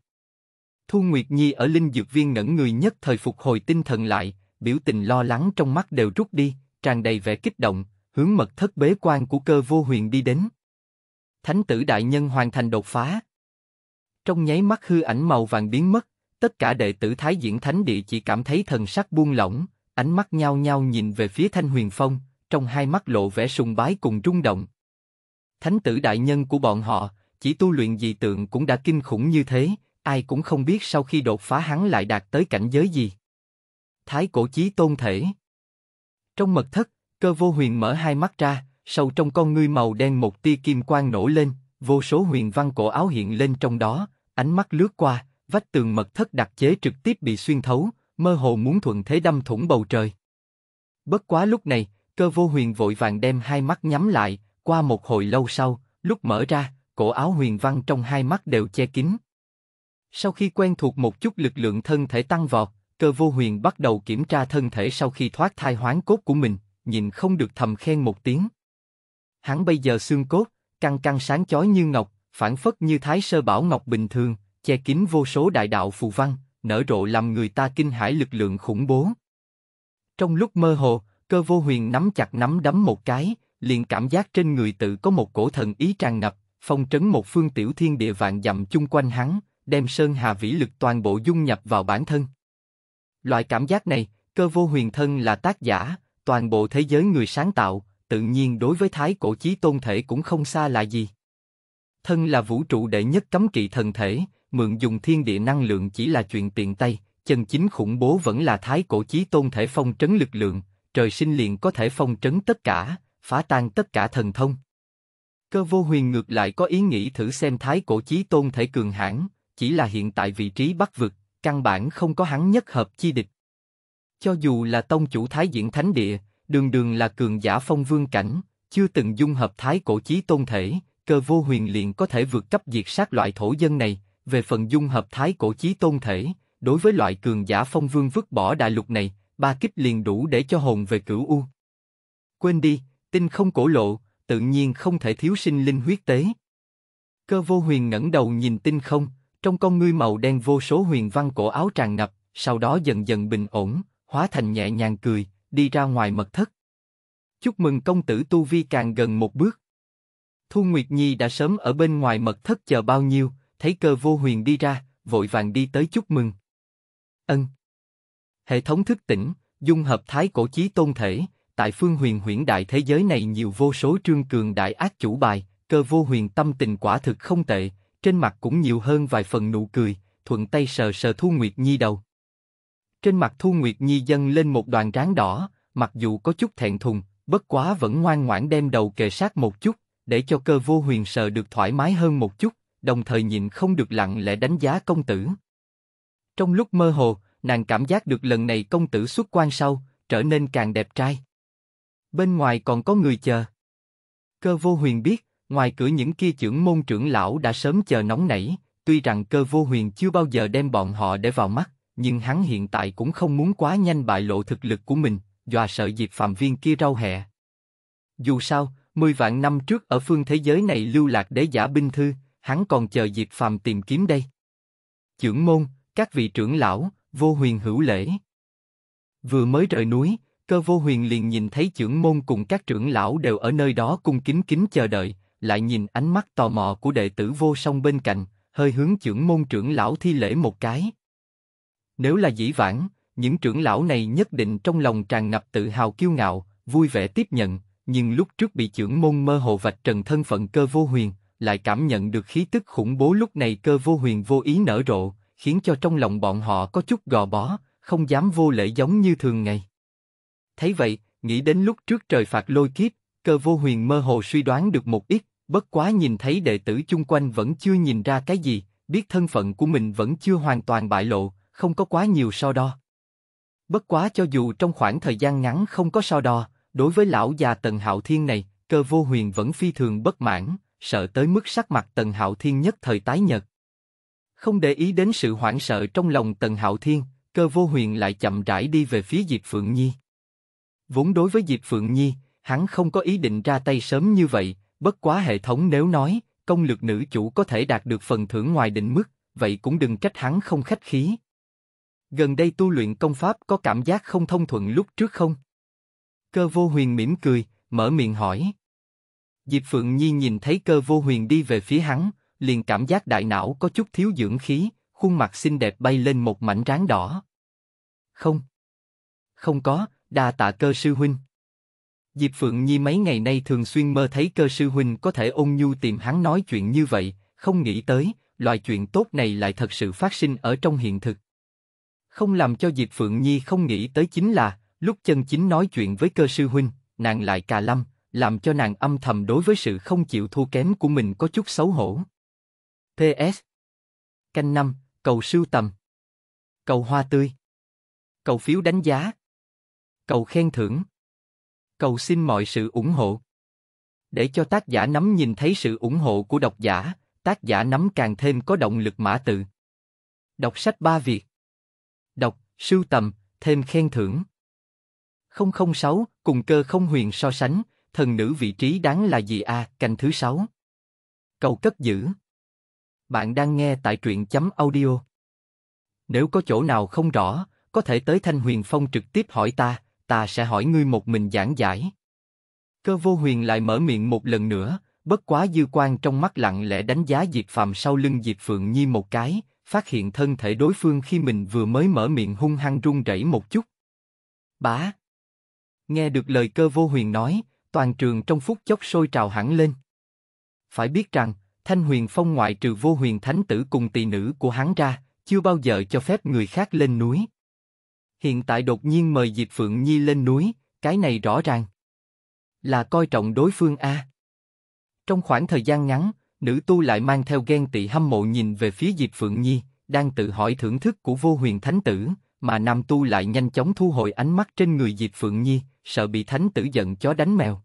Thu Nguyệt Nhi ở linh dược viên ngẩn người nhất thời phục hồi tinh thần lại, biểu tình lo lắng trong mắt đều rút đi, tràn đầy vẻ kích động, hướng mật thất bế quan của cơ vô huyền đi đến. Thánh tử đại nhân hoàn thành đột phá. Trong nháy mắt hư ảnh màu vàng biến mất, tất cả đệ tử Thái Diễn Thánh Địa chỉ cảm thấy thần sắc buông lỏng, ánh mắt nhao nhao nhìn về phía Thanh Huyền Phong, trong hai mắt lộ vẻ sùng bái cùng rung động. Thánh tử đại nhân của bọn họ, chỉ tu luyện dị tượng cũng đã kinh khủng như thế, ai cũng không biết sau khi đột phá hắn lại đạt tới cảnh giới gì. Thái cổ chí tôn thể Trong mật thất, cơ vô huyền mở hai mắt ra, sâu trong con ngươi màu đen một tia kim quang nổ lên, vô số huyền văn cổ áo hiện lên trong đó, ánh mắt lướt qua, vách tường mật thất đặc chế trực tiếp bị xuyên thấu, mơ hồ muốn thuận thế đâm thủng bầu trời. Bất quá lúc này, cơ vô huyền vội vàng đem hai mắt nhắm lại, qua một hồi lâu sau, lúc mở ra, cổ áo huyền văn trong hai mắt đều che kín. Sau khi quen thuộc một chút lực lượng thân thể tăng vọt, cơ vô huyền bắt đầu kiểm tra thân thể sau khi thoát thai hoán cốt của mình, nhìn không được thầm khen một tiếng. Hắn bây giờ xương cốt, căng căng sáng chói như ngọc, phản phất như thái sơ bảo ngọc bình thường, che kín vô số đại đạo phù văn, nở rộ làm người ta kinh hãi lực lượng khủng bố. Trong lúc mơ hồ, cơ vô huyền nắm chặt nắm đấm một cái, liền cảm giác trên người tự có một cổ thần ý tràn ngập, phong trấn một phương tiểu thiên địa vạn dặm chung quanh hắn, đem sơn hà vĩ lực toàn bộ dung nhập vào bản thân. Loại cảm giác này, cơ vô huyền thân là tác giả, toàn bộ thế giới người sáng tạo, tự nhiên đối với thái cổ chí tôn thể cũng không xa là gì. Thân là vũ trụ đệ nhất cấm kỵ thần thể, mượn dùng thiên địa năng lượng chỉ là chuyện tiện tay, chân chính khủng bố vẫn là thái cổ chí tôn thể phong trấn lực lượng, trời sinh liền có thể phong trấn tất cả, phá tan tất cả thần thông. Cơ vô huyền ngược lại có ý nghĩ thử xem thái cổ chí tôn thể cường hãn, chỉ là hiện tại vị trí bắc vực, căn bản không có hắn nhất hợp chi địch. Cho dù là tông chủ thái diễn thánh địa, đường đường là cường giả phong vương cảnh, chưa từng dung hợp thái cổ chí tôn thể, cơ vô huyền liền có thể vượt cấp diệt sát loại thổ dân này. Về phần dung hợp thái cổ chí tôn thể, đối với loại cường giả phong vương vứt bỏ đại lục này, ba kích liền đủ để cho hồn về cửu u. Quên đi, tinh không cổ lộ, tự nhiên không thể thiếu sinh linh huyết tế. Cơ vô huyền ngẩng đầu nhìn tinh không, trong con ngươi màu đen vô số huyền văn cổ áo tràn ngập, sau đó dần dần bình ổn, hóa thành nhẹ nhàng cười, đi ra ngoài mật thất. Chúc mừng công tử Tu Vi càng gần một bước. Thu Nguyệt Nhi đã sớm ở bên ngoài mật thất chờ bao nhiêu, thấy cơ vô huyền đi ra, vội vàng đi tới chúc mừng. Ân. Hệ thống thức tỉnh, dung hợp thái cổ chí tôn thể, tại phương huyền huyễn đại thế giới này nhiều vô số trương cường đại ác chủ bài, cơ vô huyền tâm tình quả thực không tệ, trên mặt cũng nhiều hơn vài phần nụ cười, thuận tay sờ sờ Thu Nguyệt Nhi đầu. Trên mặt Thu Nguyệt Nhi dâng lên một đoàn rán đỏ, mặc dù có chút thẹn thùng, bất quá vẫn ngoan ngoãn đem đầu kề sát một chút, để cho cơ vô huyền sờ được thoải mái hơn một chút, đồng thời nhịn không được lặng lẽ đánh giá công tử. Trong lúc mơ hồ, nàng cảm giác được lần này công tử xuất quan sau, trở nên càng đẹp trai. Bên ngoài còn có người chờ. Cơ vô huyền biết, ngoài cửa những kia trưởng môn trưởng lão đã sớm chờ nóng nảy, tuy rằng cơ vô huyền chưa bao giờ đem bọn họ để vào mắt, nhưng hắn hiện tại cũng không muốn quá nhanh bại lộ thực lực của mình, dọa sợ Diệp Phạm Viên kia rau hẹ. Dù sao, mười vạn năm trước ở phương thế giới này lưu lạc đế giả binh thư, hắn còn chờ Diệp Phạm tìm kiếm đây. Chưởng môn, các vị trưởng lão, vô huyền hữu lễ. Vừa mới rời núi, cơ vô huyền liền nhìn thấy trưởng môn cùng các trưởng lão đều ở nơi đó cung kính kính chờ đợi, lại nhìn ánh mắt tò mò của đệ tử vô song bên cạnh, hơi hướng trưởng môn trưởng lão thi lễ một cái. Nếu là dĩ vãng, những trưởng lão này nhất định trong lòng tràn ngập tự hào kiêu ngạo, vui vẻ tiếp nhận, nhưng lúc trước bị trưởng môn mơ hồ vạch trần thân phận cơ vô huyền, lại cảm nhận được khí tức khủng bố lúc này cơ vô huyền vô ý nở rộ, khiến cho trong lòng bọn họ có chút gò bó, không dám vô lễ giống như thường ngày. Thấy vậy, nghĩ đến lúc trước trời phạt lôi kiếp, cơ vô huyền mơ hồ suy đoán được một ít, bất quá nhìn thấy đệ tử chung quanh vẫn chưa nhìn ra cái gì, biết thân phận của mình vẫn chưa hoàn toàn bại lộ, không có quá nhiều so đo. Bất quá cho dù trong khoảng thời gian ngắn không có so đo, đối với lão già Tần Hạo Thiên này, cơ vô huyền vẫn phi thường bất mãn, sợ tới mức sắc mặt Tần Hạo Thiên nhất thời tái nhật. Không để ý đến sự hoảng sợ trong lòng Tần Hạo Thiên, cơ vô huyền lại chậm rãi đi về phía Diệp Phượng Nhi. Vốn đối với Diệp Phượng Nhi, hắn không có ý định ra tay sớm như vậy, bất quá hệ thống nếu nói, công lực nữ chủ có thể đạt được phần thưởng ngoài định mức, vậy cũng đừng trách hắn không khách khí, Gần đây tu luyện công pháp có cảm giác không thông thuận lúc trước không? Cơ vô huyền mỉm cười, mở miệng hỏi. Diệp Phượng Nhi nhìn thấy cơ vô huyền đi về phía hắn, liền cảm giác đại não có chút thiếu dưỡng khí, khuôn mặt xinh đẹp bay lên một mảnh ráng đỏ. Không. Không có, đa tạ cơ sư huynh. Diệp Phượng Nhi mấy ngày nay thường xuyên mơ thấy cơ sư huynh có thể ôn nhu tìm hắn nói chuyện như vậy, không nghĩ tới, loại chuyện tốt này lại thật sự phát sinh ở trong hiện thực. Không làm cho Diệp Phượng Nhi không nghĩ tới chính là, lúc chân chính nói chuyện với cơ sư huynh, nàng lại cà lâm, làm cho nàng âm thầm đối với sự không chịu thua kém của mình có chút xấu hổ. PS Canh năm cầu sưu tầm Cầu hoa tươi Cầu phiếu đánh giá Cầu khen thưởng Cầu xin mọi sự ủng hộ Để cho tác giả nắm nhìn thấy sự ủng hộ của độc giả, tác giả nắm càng thêm có động lực mã tự. Đọc sách ba việc sưu tầm, thêm khen thưởng. 006, cùng cơ không huyền so sánh, thần nữ vị trí đáng là gì a, à, canh thứ 6. Cầu cất giữ. Bạn đang nghe tại truyện chấm audio. Nếu có chỗ nào không rõ, có thể tới Thanh Huyền Phong trực tiếp hỏi ta, ta sẽ hỏi ngươi một mình giảng giải. Cơ vô huyền lại mở miệng một lần nữa, bất quá dư quan trong mắt lặng lẽ đánh giá diệt Phàm sau lưng diệt Phượng Nhi một cái, phát hiện thân thể đối phương khi mình vừa mới mở miệng hung hăng run rẩy một chút. Bá. Nghe được lời cơ vô huyền nói, toàn trường trong phút chốc sôi trào hẳn lên. Phải biết rằng, Thanh Huyền Phong ngoại trừ vô huyền thánh tử cùng tỷ nữ của hắn ra, chưa bao giờ cho phép người khác lên núi. Hiện tại đột nhiên mời Diệp Phượng Nhi lên núi, cái này rõ ràng. Là coi trọng đối phương A. Trong khoảng thời gian ngắn, nữ tu lại mang theo ghen tị hâm mộ nhìn về phía Diệp Phượng Nhi, đang tự hỏi thưởng thức của vô huyền thánh tử, mà nam tu lại nhanh chóng thu hồi ánh mắt trên người Diệp Phượng Nhi, sợ bị thánh tử giận chó đánh mèo.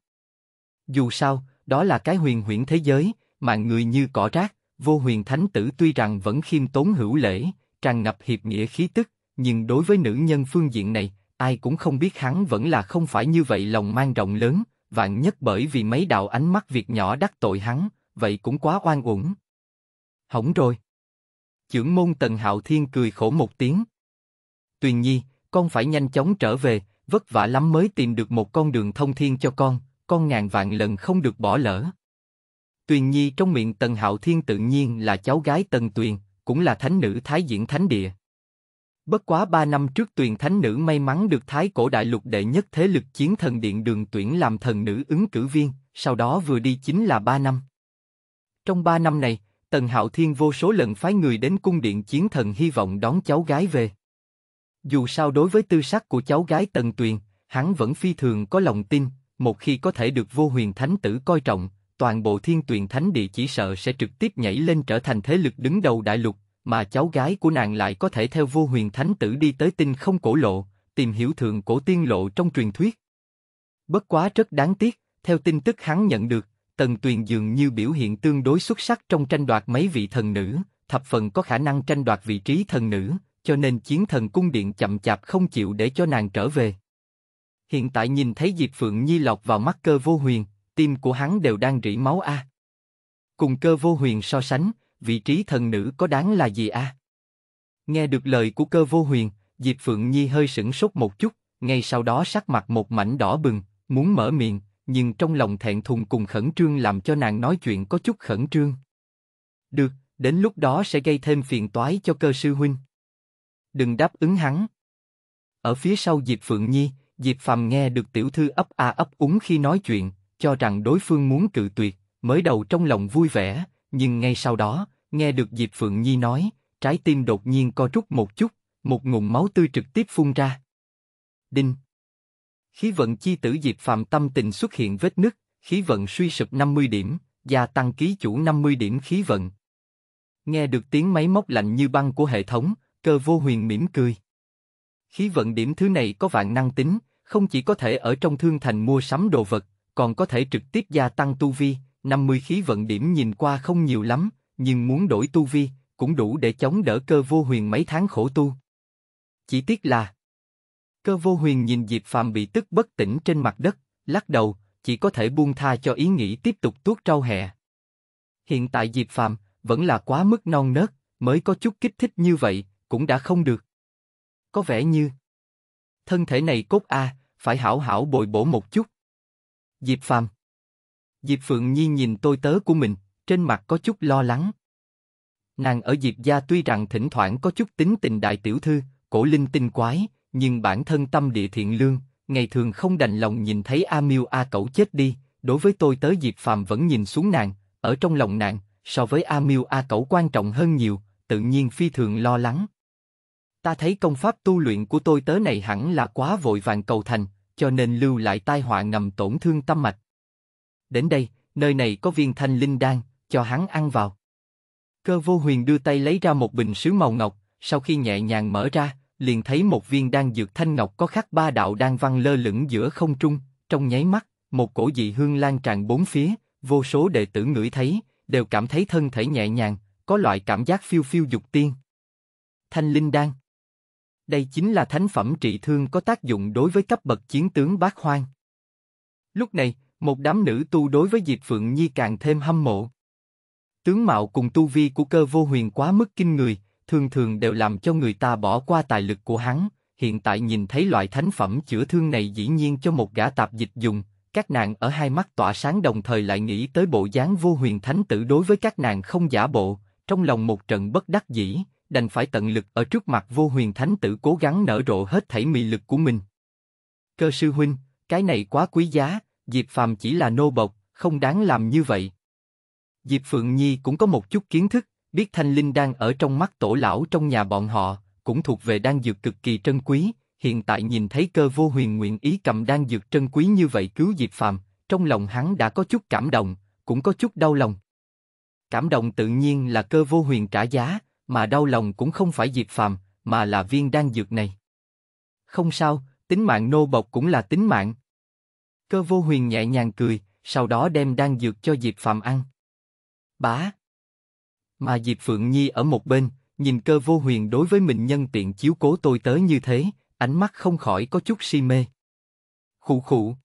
Dù sao, đó là cái huyền huyễn thế giới, mà người như cỏ rác, vô huyền thánh tử tuy rằng vẫn khiêm tốn hữu lễ, tràn ngập hiệp nghĩa khí tức, nhưng đối với nữ nhân phương diện này, ai cũng không biết hắn vẫn là không phải như vậy lòng mang rộng lớn, vạn nhất bởi vì mấy đạo ánh mắt việc nhỏ đắc tội hắn, vậy cũng quá oan uổng. Hỏng rồi. Chưởng môn Tần Hạo Thiên cười khổ một tiếng. Tuyền Nhi, con phải nhanh chóng trở về, vất vả lắm mới tìm được một con đường thông thiên cho con, con ngàn vạn lần không được bỏ lỡ. Tuyền Nhi trong miệng Tần Hạo Thiên tự nhiên là cháu gái Tần Tuyền, cũng là thánh nữ Thái Diễn Thánh Địa. Bất quá ba năm trước Tuyền Thánh Nữ may mắn được Thái Cổ Đại Lục đệ nhất thế lực chiến thần điện đường tuyển làm thần nữ ứng cử viên, sau đó vừa đi chính là ba năm. Trong ba năm này, Tần Hạo Thiên vô số lần phái người đến cung điện chiến thần hy vọng đón cháu gái về. Dù sao đối với tư sắc của cháu gái Tần Tuyền, hắn vẫn phi thường có lòng tin, một khi có thể được vô huyền thánh tử coi trọng, toàn bộ thiên tuyền thánh địa chỉ sợ sẽ trực tiếp nhảy lên trở thành thế lực đứng đầu đại lục, mà cháu gái của nàng lại có thể theo vô huyền thánh tử đi tới tinh không cổ lộ, tìm hiểu thượng cổ tiên lộ trong truyền thuyết. Bất quá rất đáng tiếc, theo tin tức hắn nhận được, Tần Tuyền dường như biểu hiện tương đối xuất sắc trong tranh đoạt mấy vị thần nữ, thập phần có khả năng tranh đoạt vị trí thần nữ, cho nên chiến thần cung điện chậm chạp không chịu để cho nàng trở về. Hiện tại nhìn thấy Diệp Phượng Nhi lọc vào mắt cơ vô huyền, tim của hắn đều đang rỉ máu a. Cùng cơ vô huyền so sánh, vị trí thần nữ có đáng là gì a? Nghe được lời của cơ vô huyền, Diệp Phượng Nhi hơi sửng sốt một chút, ngay sau đó sắc mặt một mảnh đỏ bừng, muốn mở miệng, nhưng trong lòng thẹn thùng cùng khẩn trương làm cho nàng nói chuyện có chút khẩn trương. Được, đến lúc đó sẽ gây thêm phiền toái cho cơ sư huynh. Đừng đáp ứng hắn. Ở phía sau Diệp Phượng Nhi, Diệp Phàm nghe được tiểu thư ấp a ấp úng khi nói chuyện, cho rằng đối phương muốn cự tuyệt, mới đầu trong lòng vui vẻ, nhưng ngay sau đó, nghe được Diệp Phượng Nhi nói, trái tim đột nhiên co rút một chút, một ngụm máu tươi trực tiếp phun ra. Đinh, khí vận chi tử Diệp Phạm tâm tình xuất hiện vết nứt, khí vận suy sụp 50 điểm, gia tăng ký chủ 50 điểm khí vận. Nghe được tiếng máy móc lạnh như băng của hệ thống, cơ vô huyền mỉm cười. Khí vận điểm thứ này có vạn năng tính, không chỉ có thể ở trong thương thành mua sắm đồ vật, còn có thể trực tiếp gia tăng tu vi, 50 khí vận điểm nhìn qua không nhiều lắm, nhưng muốn đổi tu vi, cũng đủ để chống đỡ cơ vô huyền mấy tháng khổ tu. Chỉ tiếc là, Cơ vô huyền nhìn Diệp Phạm bị tức bất tỉnh trên mặt đất, lắc đầu, chỉ có thể buông tha cho ý nghĩ tiếp tục tuốt trâu hè. Hiện tại Diệp Phạm vẫn là quá mức non nớt, mới có chút kích thích như vậy, cũng đã không được. Có vẻ như thân thể này cốt a, phải hảo hảo bồi bổ một chút. Diệp Phạm Diệp Phượng Nhi nhìn tôi tớ của mình, trên mặt có chút lo lắng. Nàng ở Diệp gia tuy rằng thỉnh thoảng có chút tính tình đại tiểu thư, cổ linh tinh quái, nhưng bản thân tâm địa thiện lương, ngày thường không đành lòng nhìn thấy A Miêu A Cẩu chết đi, đối với tôi tới Diệp Phàm vẫn nhìn xuống nàng, ở trong lòng nàng, so với A Miêu A Cẩu quan trọng hơn nhiều, tự nhiên phi thường lo lắng. Ta thấy công pháp tu luyện của tôi tớ này hẳn là quá vội vàng cầu thành, cho nên lưu lại tai họa ngầm tổn thương tâm mạch. Đến đây, nơi này có viên thanh linh đan, cho hắn ăn vào. Cơ vô huyền đưa tay lấy ra một bình sứ màu ngọc, sau khi nhẹ nhàng mở ra, liền thấy một viên đan dược thanh ngọc có khắc ba đạo đan văn lơ lửng giữa không trung, trong nháy mắt, một cổ dị hương lan tràn bốn phía, vô số đệ tử ngửi thấy, đều cảm thấy thân thể nhẹ nhàng, có loại cảm giác phiêu phiêu dục tiên. Thanh linh đan Đây chính là thánh phẩm trị thương có tác dụng đối với cấp bậc chiến tướng bát hoang. Lúc này, một đám nữ tu đối với Diệp Phượng Nhi càng thêm hâm mộ. Tướng mạo cùng tu vi của cơ vô huyền quá mức kinh người, thường thường đều làm cho người ta bỏ qua tài lực của hắn. Hiện tại nhìn thấy loại thánh phẩm chữa thương này dĩ nhiên cho một gã tạp dịch dùng, các nàng ở hai mắt tỏa sáng đồng thời lại nghĩ tới bộ dáng vô huyền thánh tử đối với các nàng không giả bộ, trong lòng một trận bất đắc dĩ, đành phải tận lực ở trước mặt vô huyền thánh tử cố gắng nở rộ hết thảy mị lực của mình. Cơ sư huynh, cái này quá quý giá, Diệp Phàm chỉ là nô bộc, không đáng làm như vậy. Diệp Phượng Nhi cũng có một chút kiến thức, biết thanh linh đang ở trong mắt tổ lão trong nhà bọn họ, cũng thuộc về đan dược cực kỳ trân quý. Hiện tại nhìn thấy cơ vô huyền nguyện ý cầm đan dược trân quý như vậy cứu Diệp Phàm, trong lòng hắn đã có chút cảm động, cũng có chút đau lòng. Cảm động tự nhiên là cơ vô huyền trả giá, mà đau lòng cũng không phải Diệp Phàm, mà là viên đan dược này. Không sao, tính mạng nô bộc cũng là tính mạng. Cơ vô huyền nhẹ nhàng cười, sau đó đem đan dược cho Diệp Phạm ăn. Bá, mà Diệp Phượng Nhi ở một bên, nhìn cơ vô huyền đối với mình nhân tiện chiếu cố tôi tới như thế, ánh mắt không khỏi có chút si mê. khủ khủ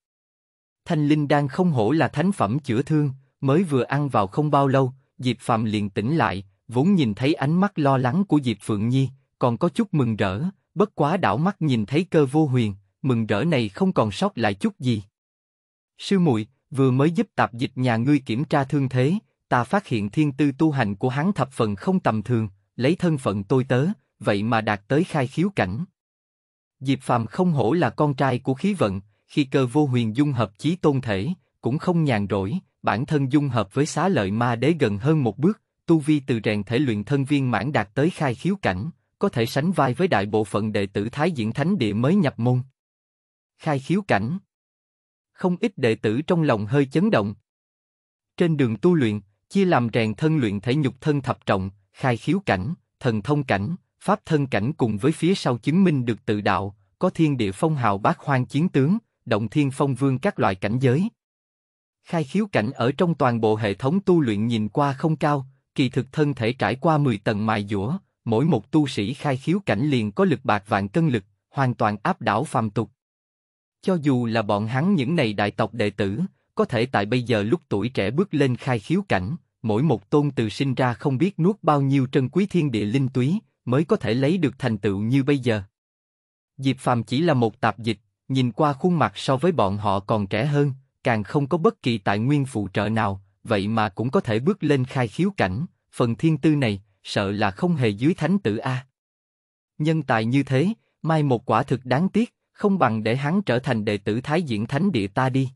Thanh Linh đang không hổ là thánh phẩm chữa thương, mới vừa ăn vào không bao lâu, Diệp Phạm liền tỉnh lại, vốn nhìn thấy ánh mắt lo lắng của Diệp Phượng Nhi, còn có chút mừng rỡ, bất quá đảo mắt nhìn thấy cơ vô huyền, mừng rỡ này không còn sót lại chút gì. Sư muội vừa mới giúp tạp dịch nhà ngươi kiểm tra thương thế, ta phát hiện thiên tư tu hành của hắn thập phần không tầm thường, lấy thân phận tôi tớ, vậy mà đạt tới khai khiếu cảnh. Diệp Phàm không hổ là con trai của khí vận, khi cơ vô huyền dung hợp chí tôn thể, cũng không nhàn rỗi, bản thân dung hợp với xá lợi ma đế gần hơn một bước, tu vi từ rèn thể luyện thân viên mãn đạt tới khai khiếu cảnh, có thể sánh vai với đại bộ phận đệ tử Thái Diễn Thánh Địa mới nhập môn. Khai khiếu cảnh Không ít đệ tử trong lòng hơi chấn động. Trên đường tu luyện, chia làm rèn thân luyện thể nhục thân thập trọng, khai khiếu cảnh, thần thông cảnh, pháp thân cảnh cùng với phía sau chứng minh được tự đạo, có thiên địa phong hào bát hoang chiến tướng, động thiên phong vương các loại cảnh giới. Khai khiếu cảnh ở trong toàn bộ hệ thống tu luyện nhìn qua không cao, kỳ thực thân thể trải qua 10 tầng mài dũa, mỗi một tu sĩ khai khiếu cảnh liền có lực bạc vạn cân lực, hoàn toàn áp đảo phàm tục. Cho dù là bọn hắn những này đại tộc đệ tử, có thể tại bây giờ lúc tuổi trẻ bước lên khai khiếu cảnh, mỗi một tôn từ sinh ra không biết nuốt bao nhiêu trân quý thiên địa linh túy, mới có thể lấy được thành tựu như bây giờ. Diệp Phàm chỉ là một tạp dịch, nhìn qua khuôn mặt so với bọn họ còn trẻ hơn, càng không có bất kỳ tài nguyên phụ trợ nào, vậy mà cũng có thể bước lên khai khiếu cảnh, phần thiên tư này, sợ là không hề dưới thánh tử A. Nhân tài như thế, mai một quả thực đáng tiếc, không bằng để hắn trở thành đệ tử Thái Diễn Thánh Địa ta đi.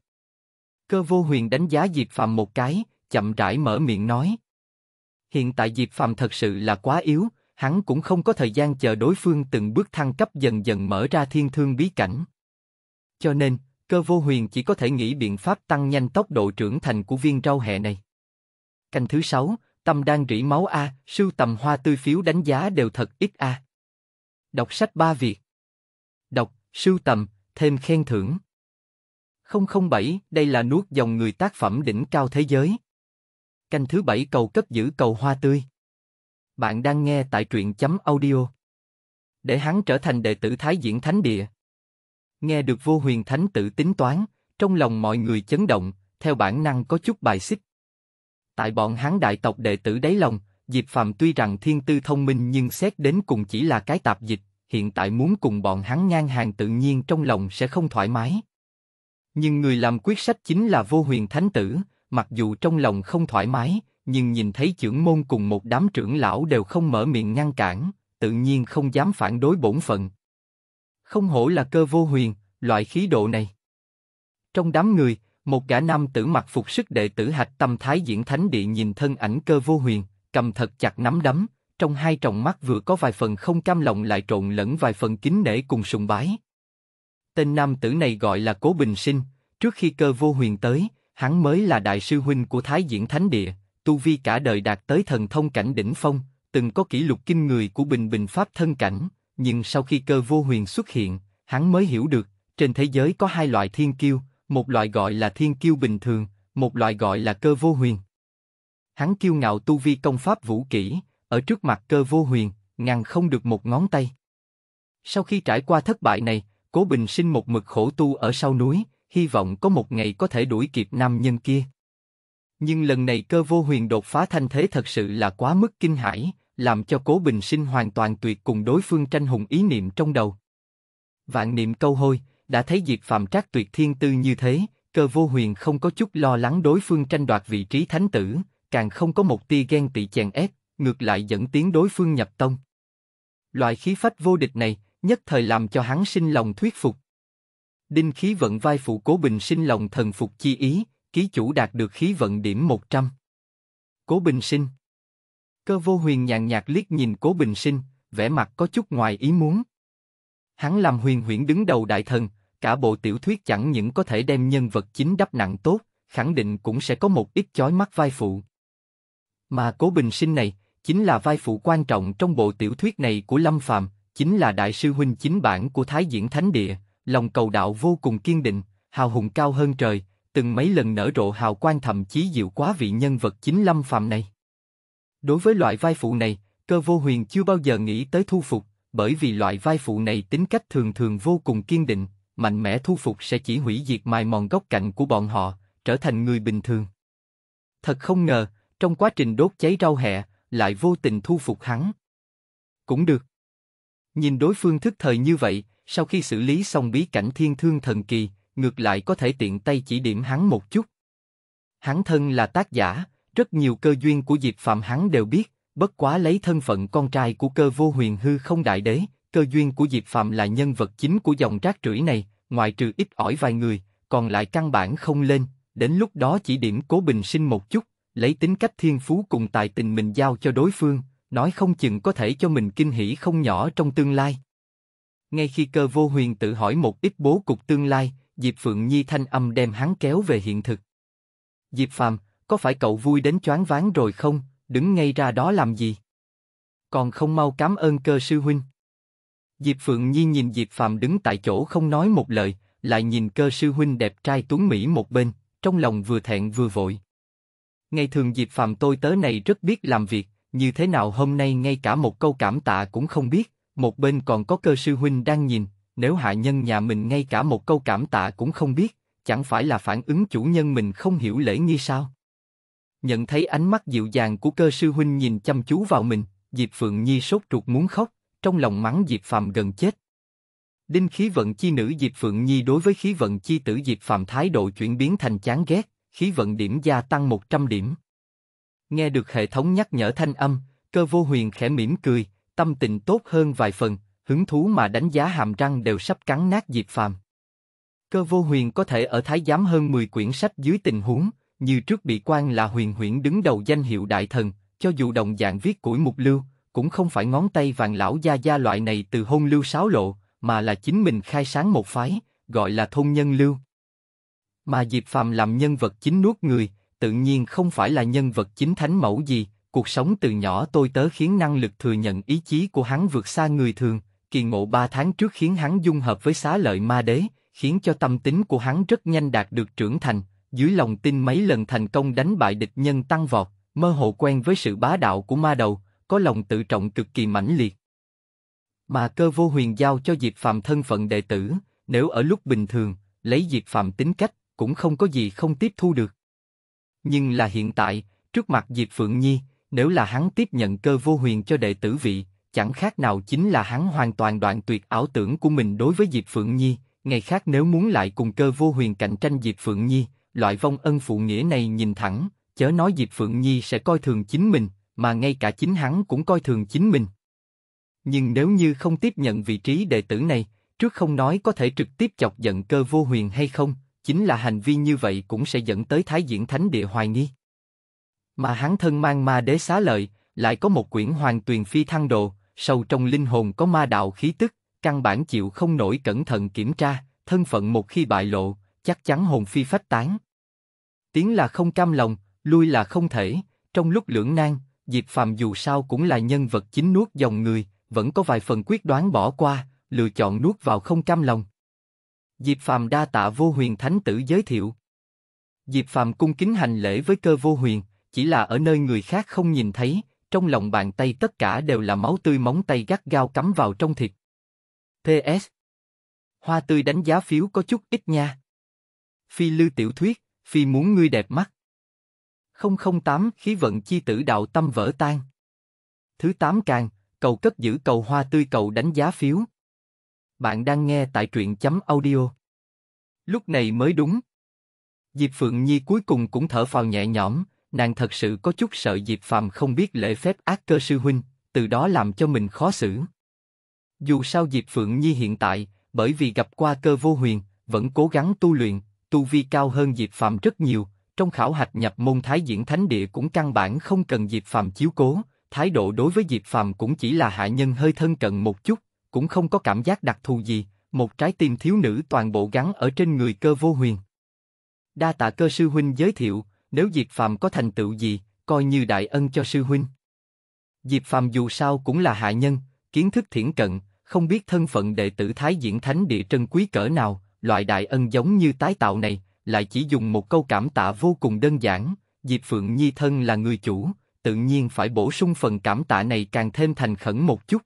Cơ vô huyền đánh giá Diệp Phạm một cái, chậm rãi mở miệng nói. Hiện tại Diệp Phàm thật sự là quá yếu, hắn cũng không có thời gian chờ đối phương từng bước thăng cấp dần dần mở ra thiên thương bí cảnh. Cho nên, cơ vô huyền chỉ có thể nghĩ biện pháp tăng nhanh tốc độ trưởng thành của viên rau hẹ này. Canh thứ sáu, tâm đang rỉ máu A, sưu tầm hoa tươi phiếu đánh giá đều thật ít A. Đọc sách ba việc. Đọc, sưu tầm, thêm khen thưởng. 007, đây là nuốt dòng người tác phẩm đỉnh cao thế giới. Canh thứ bảy cầu cất giữ cầu hoa tươi. Bạn đang nghe tại truyện chấm audio. Để hắn trở thành đệ tử Thái Diễn Thánh Địa. Nghe được vô huyền thánh tử tính toán, trong lòng mọi người chấn động, theo bản năng có chút bài xích. Tại bọn hắn đại tộc đệ tử đáy lòng, Diệp Phạm tuy rằng thiên tư thông minh nhưng xét đến cùng chỉ là cái tạp dịch, hiện tại muốn cùng bọn hắn ngang hàng tự nhiên trong lòng sẽ không thoải mái. Nhưng người làm quyết sách chính là vô huyền thánh tử, mặc dù trong lòng không thoải mái, nhưng nhìn thấy trưởng môn cùng một đám trưởng lão đều không mở miệng ngăn cản, tự nhiên không dám phản đối bổn phận. Không hổ là cơ vô huyền, loại khí độ này. Trong đám người, một gã nam tử mặc phục sức đệ tử hạch tâm thái diễn thánh địa nhìn thân ảnh cơ vô huyền, cầm thật chặt nắm đấm, trong hai tròng mắt vừa có vài phần không cam lòng lại trộn lẫn vài phần kính nể cùng sùng bái. Tên nam tử này gọi là Cố Bình Sinh, trước khi cơ vô huyền tới, Hắn mới là đại sư huynh của Thái Diễn Thánh Địa, tu vi cả đời đạt tới thần thông cảnh đỉnh phong, từng có kỷ lục kinh người của bình bình pháp thân cảnh, nhưng sau khi cơ vô huyền xuất hiện, hắn mới hiểu được, trên thế giới có hai loại thiên kiêu, một loại gọi là thiên kiêu bình thường, một loại gọi là cơ vô huyền. Hắn kiêu ngạo tu vi công pháp vũ kỹ, ở trước mặt cơ vô huyền, ngăn không được một ngón tay. Sau khi trải qua thất bại này, Cố Bình Sinh một mực khổ tu ở sau núi, hy vọng có một ngày có thể đuổi kịp nam nhân kia. Nhưng lần này cơ vô huyền đột phá thanh thế thật sự là quá mức kinh hãi, làm cho cố bình sinh hoàn toàn tuyệt cùng đối phương tranh hùng ý niệm trong đầu. Vạn niệm câu hôi, đã thấy diệt phạm trác tuyệt thiên tư như thế, cơ vô huyền không có chút lo lắng đối phương tranh đoạt vị trí thánh tử, càng không có một tia ghen tị chèn ép, ngược lại dẫn tiến đối phương nhập tông. Loại khí phách vô địch này, nhất thời làm cho hắn sinh lòng thuyết phục. Đinh khí vận vai phụ Cố Bình sinh lòng thần phục chi ý, ký chủ đạt được khí vận điểm 100. Cố Bình sinh Cơ vô huyền nhàn nhạt liếc nhìn Cố Bình sinh, vẻ mặt có chút ngoài ý muốn. Hắn làm huyền huyễn đứng đầu đại thần, cả bộ tiểu thuyết chẳng những có thể đem nhân vật chính đắp nặng tốt, khẳng định cũng sẽ có một ít chói mắt vai phụ. Mà Cố Bình Sinh này, chính là vai phụ quan trọng trong bộ tiểu thuyết này của Lâm Phàm, chính là đại sư huynh chính bản của Thái Diễn Thánh Địa, lòng cầu đạo vô cùng kiên định, hào hùng cao hơn trời, từng mấy lần nở rộ hào quang thậm chí diệu quá vị nhân vật chính lâm phạm này. Đối với loại vai phụ này, cơ vô huyền chưa bao giờ nghĩ tới thu phục, bởi vì loại vai phụ này tính cách thường thường vô cùng kiên định, mạnh mẽ thu phục sẽ chỉ hủy diệt mài mòn góc cạnh của bọn họ, trở thành người bình thường. Thật không ngờ, trong quá trình đốt cháy rau hẹ, lại vô tình thu phục hắn. Cũng được. Nhìn đối phương thức thời như vậy, sau khi xử lý xong bí cảnh thiên thương thần kỳ, ngược lại có thể tiện tay chỉ điểm hắn một chút. Hắn thân là tác giả, rất nhiều cơ duyên của Diệp Phạm hắn đều biết, bất quá lấy thân phận con trai của cơ vô huyền hư không đại đế, cơ duyên của Diệp Phạm là nhân vật chính của dòng rác rưởi này, ngoài trừ ít ỏi vài người, còn lại căn bản không lên, đến lúc đó chỉ điểm cố bình sinh một chút, lấy tính cách thiên phú cùng tài tình mình giao cho đối phương, nói không chừng có thể cho mình kinh hỉ không nhỏ trong tương lai. Ngay khi cơ vô huyền tự hỏi một ít bố cục tương lai, Diệp Phượng Nhi thanh âm đem hắn kéo về hiện thực. Diệp Phàm, có phải cậu vui đến choáng ván rồi không? Đứng ngay ra đó làm gì? Còn không mau cảm ơn cơ sư huynh. Diệp Phượng Nhi nhìn Diệp Phàm đứng tại chỗ không nói một lời, lại nhìn cơ sư huynh đẹp trai tuấn mỹ một bên, trong lòng vừa thẹn vừa vội. Ngày thường Diệp Phàm tôi tớ này rất biết làm việc, như thế nào hôm nay ngay cả một câu cảm tạ cũng không biết, một bên còn có cơ sư huynh đang nhìn, nếu hạ nhân nhà mình ngay cả một câu cảm tạ cũng không biết, chẳng phải là phản ứng chủ nhân mình không hiểu lễ nghi sao? Nhận thấy ánh mắt dịu dàng của cơ sư huynh nhìn chăm chú vào mình, Diệp Phượng Nhi sốt ruột muốn khóc, trong lòng mắng Diệp phạm gần chết. Đinh khí vận chi nữ Diệp Phượng Nhi đối với khí vận chi tử Diệp phạm thái độ chuyển biến thành chán ghét, khí vận điểm gia tăng 100 điểm. Nghe được hệ thống nhắc nhở thanh âm, cơ vô huyền khẽ mỉm cười, tâm tình tốt hơn vài phần, hứng thú mà đánh giá hàm răng đều sắp cắn nát Diệp Phàm. Cơ vô huyền có thể ở thái giám hơn 10 quyển sách dưới tình huống, như trước bị quan là huyền huyễn đứng đầu danh hiệu đại thần, cho dù đồng dạng viết củi mục lưu, cũng không phải ngón tay vàng lão gia gia loại này từ hôn lưu sáo lộ, mà là chính mình khai sáng một phái, gọi là thôn nhân lưu. Mà Diệp Phàm làm nhân vật chính nuốt người, tự nhiên không phải là nhân vật chính thánh mẫu gì, cuộc sống từ nhỏ tôi tớ khiến năng lực thừa nhận ý chí của hắn vượt xa người thường, kỳ ngộ ba tháng trước khiến hắn dung hợp với xá lợi ma đế, khiến cho tâm tính của hắn rất nhanh đạt được trưởng thành, dưới lòng tin mấy lần thành công đánh bại địch nhân tăng vọt, mơ hồ quen với sự bá đạo của ma đầu, có lòng tự trọng cực kỳ mãnh liệt. Mà cơ vô huyền giao cho Diệp Phạm thân phận đệ tử, nếu ở lúc bình thường, lấy Diệp Phạm tính cách, cũng không có gì không tiếp thu được. Nhưng là hiện tại, trước mặt Diệp Phượng Nhi, nếu là hắn tiếp nhận cơ vô huyền cho đệ tử vị, chẳng khác nào chính là hắn hoàn toàn đoạn tuyệt ảo tưởng của mình đối với Diệp Phượng Nhi, ngày khác nếu muốn lại cùng cơ vô huyền cạnh tranh Diệp Phượng Nhi, loại vong ân phụ nghĩa này nhìn thẳng, chớ nói Diệp Phượng Nhi sẽ coi thường chính mình, mà ngay cả chính hắn cũng coi thường chính mình. Nhưng nếu như không tiếp nhận vị trí đệ tử này, trước không nói có thể trực tiếp chọc giận cơ vô huyền hay không, chính là hành vi như vậy cũng sẽ dẫn tới Thái Diễn Thánh Địa hoài nghi mà hắn thân mang ma đế xá lợi, lại có một quyển hoàng tuyền phi thăng đồ, sâu trong linh hồn có ma đạo khí tức, căn bản chịu không nổi cẩn thận kiểm tra, thân phận một khi bại lộ, chắc chắn hồn phi phách tán. Tiếng là không cam lòng, lui là không thể, trong lúc lưỡng nan, Diệp Phàm dù sao cũng là nhân vật chính nuốt dòng người, vẫn có vài phần quyết đoán bỏ qua, lựa chọn nuốt vào không cam lòng. Diệp Phàm đa tạ vô huyền thánh tử giới thiệu. Diệp Phàm cung kính hành lễ với cơ vô huyền, chỉ là ở nơi người khác không nhìn thấy, trong lòng bàn tay tất cả đều là máu tươi móng tay gắt gao cắm vào trong thịt. PS. Hoa tươi đánh giá phiếu có chút ít nha. Phi lư tiểu thuyết, phi muốn ngươi đẹp mắt. 008 khí vận chi tử đạo tâm vỡ tan. Thứ 8 càng, cầu cất giữ cầu hoa tươi cầu đánh giá phiếu. Bạn đang nghe tại truyện chấm audio. Lúc này mới đúng. Diệp Phượng Nhi cuối cùng cũng thở phào nhẹ nhõm, nàng thật sự có chút sợ Diệp Phàm không biết lễ phép ác cơ sư huynh, từ đó làm cho mình khó xử. Dù sao Diệp Phượng Nhi hiện tại, bởi vì gặp qua cơ vô huyền, vẫn cố gắng tu luyện, tu vi cao hơn Diệp Phàm rất nhiều, trong khảo hạch nhập môn Thái Diễn Thánh Địa cũng căn bản không cần Diệp Phàm chiếu cố, thái độ đối với Diệp Phàm cũng chỉ là hạ nhân hơi thân cận một chút, cũng không có cảm giác đặc thù gì, một trái tim thiếu nữ toàn bộ gắn ở trên người cơ vô huyền. Đa tạ cơ sư huynh giới thiệu, nếu Diệp phàm có thành tựu gì, coi như đại ân cho sư huynh. Diệp phàm dù sao cũng là hạ nhân, kiến thức thiển cận, không biết thân phận đệ tử Thái Diễn Thánh Địa trân quý cỡ nào, loại đại ân giống như tái tạo này, lại chỉ dùng một câu cảm tạ vô cùng đơn giản, Diệp Phượng Nhi thân là người chủ, tự nhiên phải bổ sung phần cảm tạ này càng thêm thành khẩn một chút.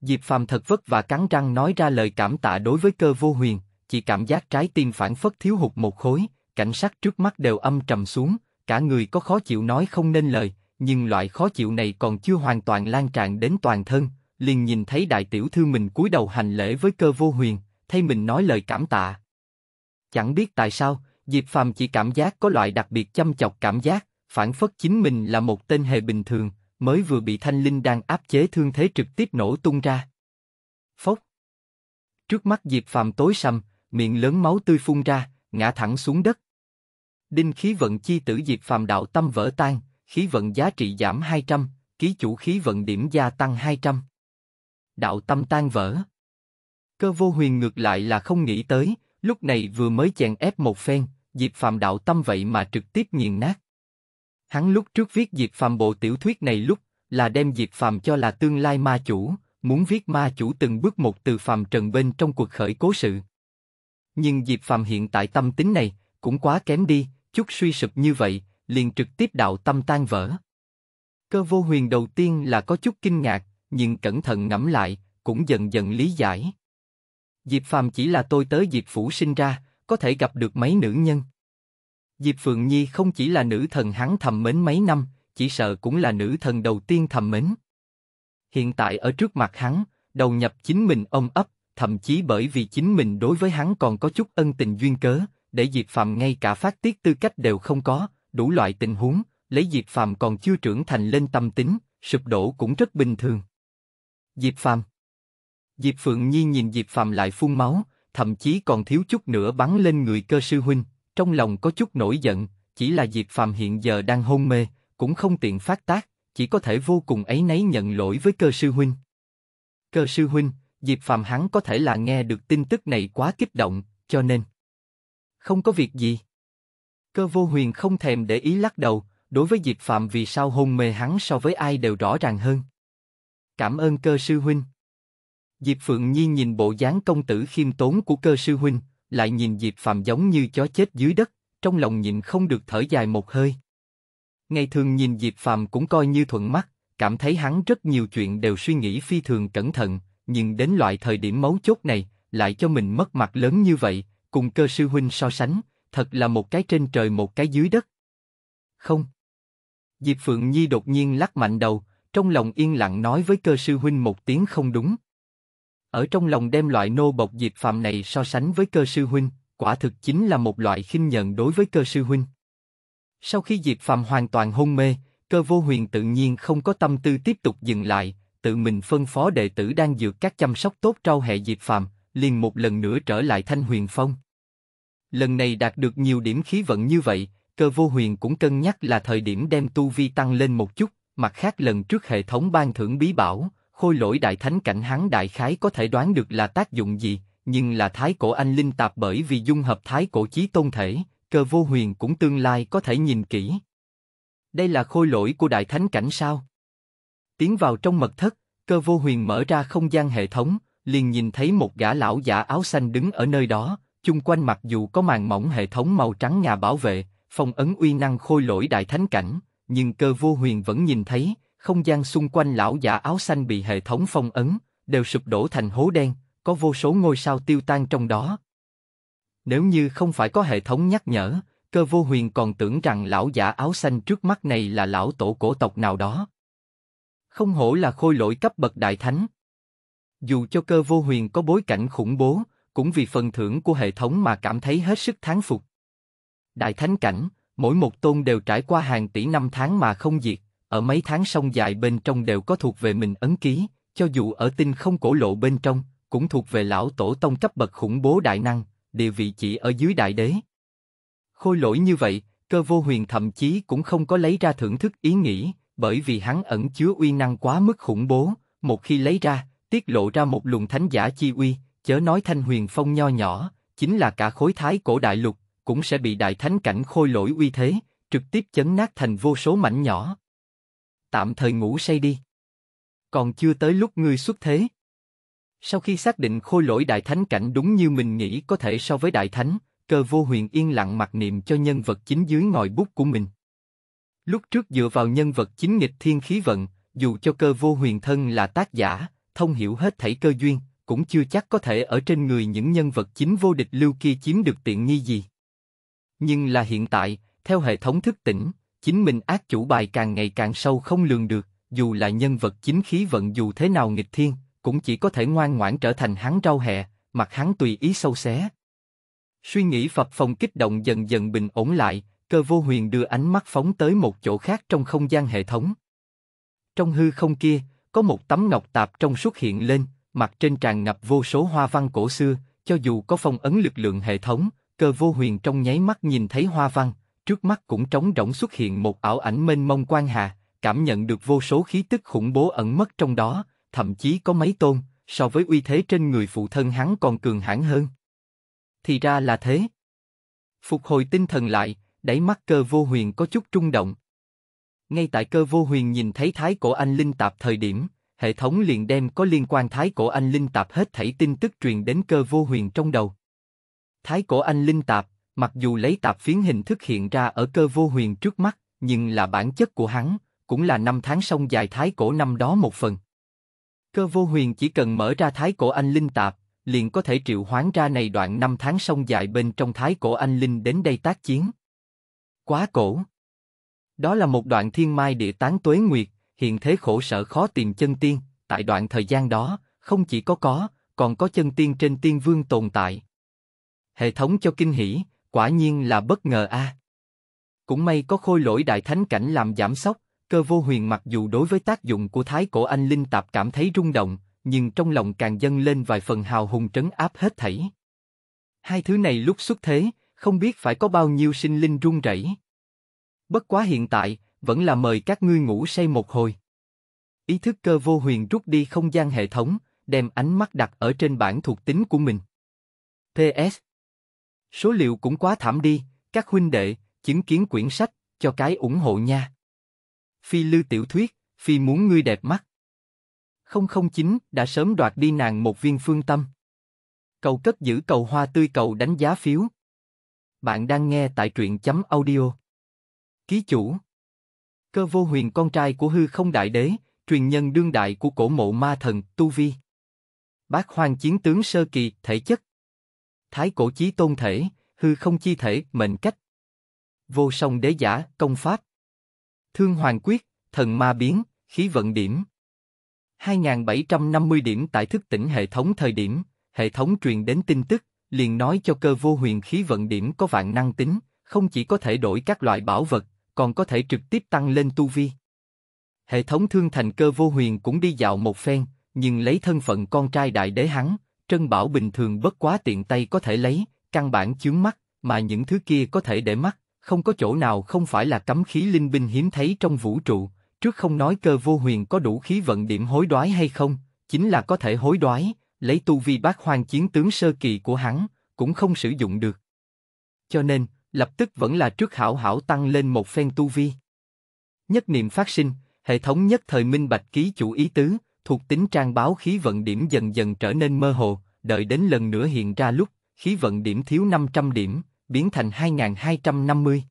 Diệp Phàm thật vất và cắn răng nói ra lời cảm tạ đối với cơ vô huyền, chỉ cảm giác trái tim phản phất thiếu hụt một khối, cảnh sắc trước mắt đều âm trầm xuống, cả người có khó chịu nói không nên lời, nhưng loại khó chịu này còn chưa hoàn toàn lan tràn đến toàn thân, liền nhìn thấy đại tiểu thư mình cúi đầu hành lễ với cơ vô huyền, thay mình nói lời cảm tạ. Chẳng biết tại sao, Diệp Phàm chỉ cảm giác có loại đặc biệt chăm chọc cảm giác, phản phất chính mình là một tên hề bình thường, mới vừa bị thanh linh đang áp chế thương thế trực tiếp nổ tung ra. Phốc. Trước mắt Diệp Phàm tối sầm, miệng lớn máu tươi phun ra, ngã thẳng xuống đất. Đinh khí vận chi tử diệt phàm đạo tâm vỡ tan, khí vận giá trị giảm 200, ký chủ khí vận điểm gia tăng 200. Đạo tâm tan vỡ. Cơ vô huyền ngược lại là không nghĩ tới, lúc này vừa mới chèn ép một phen, diệt phàm đạo tâm vậy mà trực tiếp nghiền nát. Hắn lúc trước viết diệt phàm bộ tiểu thuyết này lúc là đem diệt phàm cho là tương lai ma chủ, muốn viết ma chủ từng bước một từ phàm trần bên trong cuộc khởi cố sự. Nhưng Diệp phàm hiện tại tâm tính này cũng quá kém đi, chút suy sụp như vậy, liền trực tiếp đạo tâm tan vỡ. Cơ vô huyền đầu tiên là có chút kinh ngạc, nhưng cẩn thận ngẫm lại, cũng dần dần lý giải. Diệp Phàm chỉ là tôi tới Diệp Phủ sinh ra, có thể gặp được mấy nữ nhân. Diệp Phượng Nhi không chỉ là nữ thần hắn thầm mến mấy năm, chỉ sợ cũng là nữ thần đầu tiên thầm mến. Hiện tại ở trước mặt hắn, đầu nhập chính mình ôm ấp, thậm chí bởi vì chính mình đối với hắn còn có chút ân tình duyên cớ, để Diệp Phạm ngay cả phát tiết tư cách đều không có, đủ loại tình huống, lấy Diệp Phạm còn chưa trưởng thành lên tâm tính, sụp đổ cũng rất bình thường. Diệp Phạm Diệp Phượng Nhi nhìn Diệp Phạm lại phun máu, thậm chí còn thiếu chút nữa bắn lên người cơ sư huynh, trong lòng có chút nổi giận, chỉ là Diệp Phạm hiện giờ đang hôn mê, cũng không tiện phát tác, chỉ có thể vô cùng ấy nấy nhận lỗi với cơ sư huynh. Cơ sư huynh, Diệp Phạm hắn có thể là nghe được tin tức này quá kích động, cho nên không có việc gì. Cơ vô huyền không thèm để ý lắc đầu, đối với Diệp Phạm vì sao hôn mê hắn so với ai đều rõ ràng hơn. Cảm ơn cơ sư huynh. Diệp Phượng Nhi nhìn bộ dáng công tử khiêm tốn của cơ sư huynh, lại nhìn Diệp Phạm giống như chó chết dưới đất, trong lòng nhịn không được thở dài một hơi. Ngày thường nhìn Diệp Phạm cũng coi như thuận mắt, cảm thấy hắn rất nhiều chuyện đều suy nghĩ phi thường cẩn thận, nhưng đến loại thời điểm mấu chốt này, lại cho mình mất mặt lớn như vậy, cùng cơ sư huynh so sánh, thật là một cái trên trời một cái dưới đất. Không. Diệp Phượng Nhi đột nhiên lắc mạnh đầu, trong lòng yên lặng nói với cơ sư huynh một tiếng không đúng. Ở trong lòng đem loại nô bộc Diệp Phạm này so sánh với cơ sư huynh, quả thực chính là một loại khinh nhận đối với cơ sư huynh. Sau khi Diệp Phạm hoàn toàn hôn mê, cơ vô huyền tự nhiên không có tâm tư tiếp tục dừng lại, tự mình phân phó đệ tử đang dược các chăm sóc tốt trao hệ Diệp phàm liền một lần nữa trở lại Thanh Huyền Phong. Lần này đạt được nhiều điểm khí vận như vậy, cơ vô huyền cũng cân nhắc là thời điểm đem tu vi tăng lên một chút, mặt khác lần trước hệ thống ban thưởng bí bảo, khôi lỗi đại thánh cảnh hắn đại khái có thể đoán được là tác dụng gì, nhưng là thái cổ anh linh tạp bởi vì dung hợp thái cổ chí tôn thể, cơ vô huyền cũng tương lai có thể nhìn kỹ. Đây là khôi lỗi của đại thánh cảnh sao? Tiến vào trong mật thất, cơ vô huyền mở ra không gian hệ thống, liền nhìn thấy một gã lão giả áo xanh đứng ở nơi đó, chung quanh mặc dù có màn mỏng hệ thống màu trắng nhà bảo vệ, phong ấn uy năng khôi lỗi đại thánh cảnh, nhưng cơ vô huyền vẫn nhìn thấy, không gian xung quanh lão giả áo xanh bị hệ thống phong ấn, đều sụp đổ thành hố đen, có vô số ngôi sao tiêu tan trong đó. Nếu như không phải có hệ thống nhắc nhở, cơ vô huyền còn tưởng rằng lão giả áo xanh trước mắt này là lão tổ cổ tộc nào đó. Không hổ là khôi lỗi cấp bậc đại thánh. Dù cho cơ vô huyền có bối cảnh khủng bố, cũng vì phần thưởng của hệ thống mà cảm thấy hết sức thán phục. Đại thánh cảnh, mỗi một tôn đều trải qua hàng tỷ năm tháng mà không diệt, ở mấy tháng sông dài bên trong đều có thuộc về mình ấn ký, cho dù ở tinh không cổ lộ bên trong, cũng thuộc về lão tổ tông cấp bậc khủng bố đại năng, địa vị chỉ ở dưới đại đế. Khôi lỗi như vậy, cơ vô huyền thậm chí cũng không có lấy ra thưởng thức ý nghĩa bởi vì hắn ẩn chứa uy năng quá mức khủng bố, một khi lấy ra, tiết lộ ra một luồng thánh giả chi uy, chớ nói thanh huyền phong nho nhỏ, chính là cả khối thái cổ đại lục, cũng sẽ bị đại thánh cảnh khôi lỗi uy thế, trực tiếp chấn nát thành vô số mảnh nhỏ. Tạm thời ngủ say đi. Còn chưa tới lúc ngươi xuất thế. Sau khi xác định khôi lỗi đại thánh cảnh đúng như mình nghĩ có thể so với đại thánh, cơ vô huyền yên lặng mặc niệm cho nhân vật chính dưới ngòi bút của mình. Lúc trước dựa vào nhân vật chính nghịch thiên khí vận, dù cho cơ vô huyền thân là tác giả, thông hiểu hết thảy cơ duyên, cũng chưa chắc có thể ở trên người những nhân vật chính vô địch lưu kia chiếm được tiện nghi gì. Nhưng là hiện tại, theo hệ thống thức tỉnh, chính mình ác chủ bài càng ngày càng sâu không lường được, dù là nhân vật chính khí vận dù thế nào nghịch thiên, cũng chỉ có thể ngoan ngoãn trở thành hắn rau hẹ, mặt hắn tùy ý sâu xé. Suy nghĩ phập phòng kích động dần dần bình ổn lại, cơ vô huyền đưa ánh mắt phóng tới một chỗ khác trong không gian hệ thống. Trong hư không kia, có một tấm ngọc tạp trong xuất hiện lên, mặt trên tràn ngập vô số hoa văn cổ xưa, cho dù có phong ấn lực lượng hệ thống, cơ vô huyền trong nháy mắt nhìn thấy hoa văn, trước mắt cũng trống rỗng xuất hiện một ảo ảnh mênh mông quan hà, cảm nhận được vô số khí tức khủng bố ẩn mất trong đó, thậm chí có mấy tôn, so với uy thế trên người phụ thân hắn còn cường hãn hơn. Thì ra là thế. Phục hồi tinh thần lại, đáy mắt cơ vô huyền có chút trung động. Ngay tại cơ vô huyền nhìn thấy thái cổ anh linh tạp thời điểm, hệ thống liền đem có liên quan thái cổ anh linh tạp hết thảy tin tức truyền đến cơ vô huyền trong đầu. Thái cổ anh linh tạp, mặc dù lấy tạp phiến hình thức hiện ra ở cơ vô huyền trước mắt, nhưng là bản chất của hắn, cũng là năm tháng sông dài thái cổ năm đó một phần. Cơ vô huyền chỉ cần mở ra thái cổ anh linh tạp, liền có thể triệu hoán ra này đoạn năm tháng sông dài bên trong thái cổ anh linh đến đây tác chiến. Quá cổ. Đó là một đoạn thiên mai địa tán tuế nguyệt, hiện thế khổ sở khó tìm chân tiên, tại đoạn thời gian đó, không chỉ có có, còn có chân tiên trên tiên vương tồn tại. Hệ thống cho kinh hỉ, quả nhiên là bất ngờ a. À. Cũng may có khôi lỗi đại thánh cảnh làm giảm sốc. cơ vô huyền mặc dù đối với tác dụng của thái cổ anh linh tạp cảm thấy rung động, nhưng trong lòng càng dâng lên vài phần hào hùng trấn áp hết thảy. Hai thứ này lúc xuất thế, không biết phải có bao nhiêu sinh linh run rẩy. Bất quá hiện tại, vẫn là mời các ngươi ngủ say một hồi. Ý thức cơ vô huyền rút đi không gian hệ thống, đem ánh mắt đặt ở trên bản thuộc tính của mình. PS Số liệu cũng quá thảm đi, các huynh đệ, chứng kiến quyển sách, cho cái ủng hộ nha. Phi lư tiểu thuyết, Phi muốn ngươi đẹp mắt. 009 đã sớm đoạt đi nàng một viên phương tâm. Cầu cất giữ cầu hoa tươi cầu đánh giá phiếu. Bạn đang nghe tại truyện chấm audio. Ký chủ Cơ vô huyền con trai của hư không đại đế, truyền nhân đương đại của cổ mộ ma thần Tu Vi. Bác hoàng chiến tướng sơ kỳ, thể chất. Thái cổ chí tôn thể, hư không chi thể, mệnh cách. Vô song đế giả, công pháp. Thương hoàng quyết, thần ma biến, khí vận điểm. 2.750 điểm tại thức tỉnh hệ thống thời điểm, hệ thống truyền đến tin tức, liền nói cho cơ vô huyền khí vận điểm có vạn năng tính, không chỉ có thể đổi các loại bảo vật, còn có thể trực tiếp tăng lên tu vi. Hệ thống thương thành cơ vô huyền cũng đi dạo một phen, nhưng lấy thân phận con trai đại đế hắn, trân bảo bình thường bất quá tiện tay có thể lấy, căn bản chướng mắt, mà những thứ kia có thể để mắt, không có chỗ nào không phải là cấm khí linh binh hiếm thấy trong vũ trụ, trước không nói cơ vô huyền có đủ khí vận điểm hối đoái hay không, chính là có thể hối đoái, lấy tu vi bát hoàng chiến tướng sơ kỳ của hắn, cũng không sử dụng được. Cho nên, lập tức vẫn là trước hảo hảo tăng lên một phen tu vi. Nhất niệm phát sinh, hệ thống nhất thời minh bạch ký chủ ý tứ, thuộc tính trang báo khí vận điểm dần dần trở nên mơ hồ, đợi đến lần nữa hiện ra lúc, khí vận điểm thiếu 500 điểm, biến thành 2250.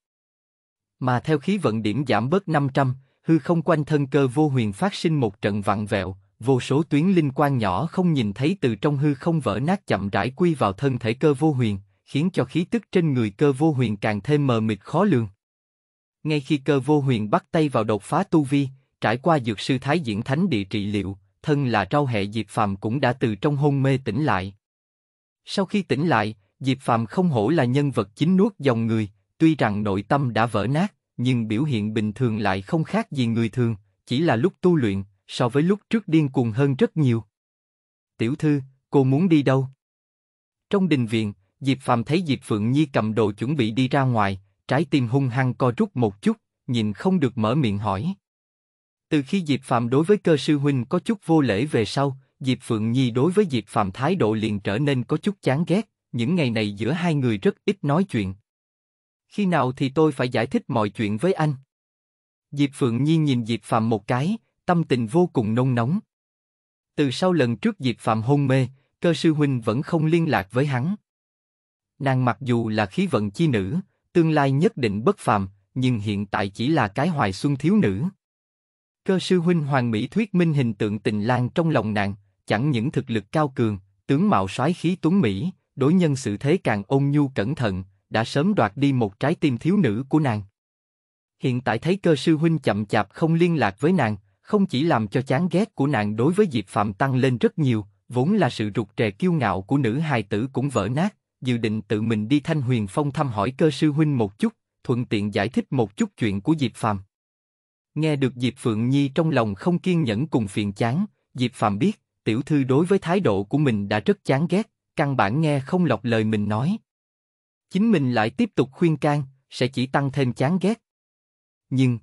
Mà theo khí vận điểm giảm bớt 500, hư không quanh thân cơ vô huyền phát sinh một trận vặn vẹo, vô số tuyến linh quan nhỏ không nhìn thấy từ trong hư không vỡ nát chậm rãi quy vào thân thể cơ vô huyền, khiến cho khí tức trên người cơ vô huyền càng thêm mờ mịt khó lường. Ngay khi cơ vô huyền bắt tay vào đột phá tu vi, trải qua dược sư Thái Diễn Thánh địa trị liệu, thân là rau hệ Diệp Phàm cũng đã từ trong hôn mê tỉnh lại. Sau khi tỉnh lại, Diệp Phàm không hổ là nhân vật chính nuốt dòng người, tuy rằng nội tâm đã vỡ nát, nhưng biểu hiện bình thường lại không khác gì người thường, chỉ là lúc tu luyện, so với lúc trước điên cuồng hơn rất nhiều. Tiểu thư, cô muốn đi đâu? Trong đình viện, Diệp Phàm thấy Diệp Phượng Nhi cầm đồ chuẩn bị đi ra ngoài, trái tim hung hăng co rút một chút, nhìn không được mở miệng hỏi. Từ khi Diệp Phàm đối với cơ sư huynh có chút vô lễ về sau, Diệp Phượng Nhi đối với Diệp Phàm thái độ liền trở nên có chút chán ghét, những ngày này giữa hai người rất ít nói chuyện. Khi nào thì tôi phải giải thích mọi chuyện với anh? Diệp Phượng Nhi nhìn Diệp Phàm một cái, tâm tình vô cùng nôn nóng. Từ sau lần trước Diệp Phạm hôn mê, cơ sư huynh vẫn không liên lạc với hắn. Nàng mặc dù là khí vận chi nữ, tương lai nhất định bất phàm, nhưng hiện tại chỉ là cái hoài xuân thiếu nữ. Cơ sư huynh hoàng mỹ thuyết minh hình tượng tình lang trong lòng nàng, chẳng những thực lực cao cường, tướng mạo soái khí tuấn mỹ, đối nhân sự thế càng ôn nhu cẩn thận, đã sớm đoạt đi một trái tim thiếu nữ của nàng. Hiện tại thấy cơ sư huynh chậm chạp không liên lạc với nàng, không chỉ làm cho chán ghét của nàng đối với Diệp Phạm tăng lên rất nhiều, vốn là sự rụt rè kiêu ngạo của nữ hài tử cũng vỡ nát, dự định tự mình đi Thanh Huyền Phong thăm hỏi cơ sư huynh một chút, thuận tiện giải thích một chút chuyện của Diệp Phạm. Nghe được Diệp Phượng Nhi trong lòng không kiên nhẫn cùng phiền chán, Diệp Phạm biết, tiểu thư đối với thái độ của mình đã rất chán ghét, căn bản nghe không lọc lời mình nói. Chính mình lại tiếp tục khuyên can, sẽ chỉ tăng thêm chán ghét. Nhưng,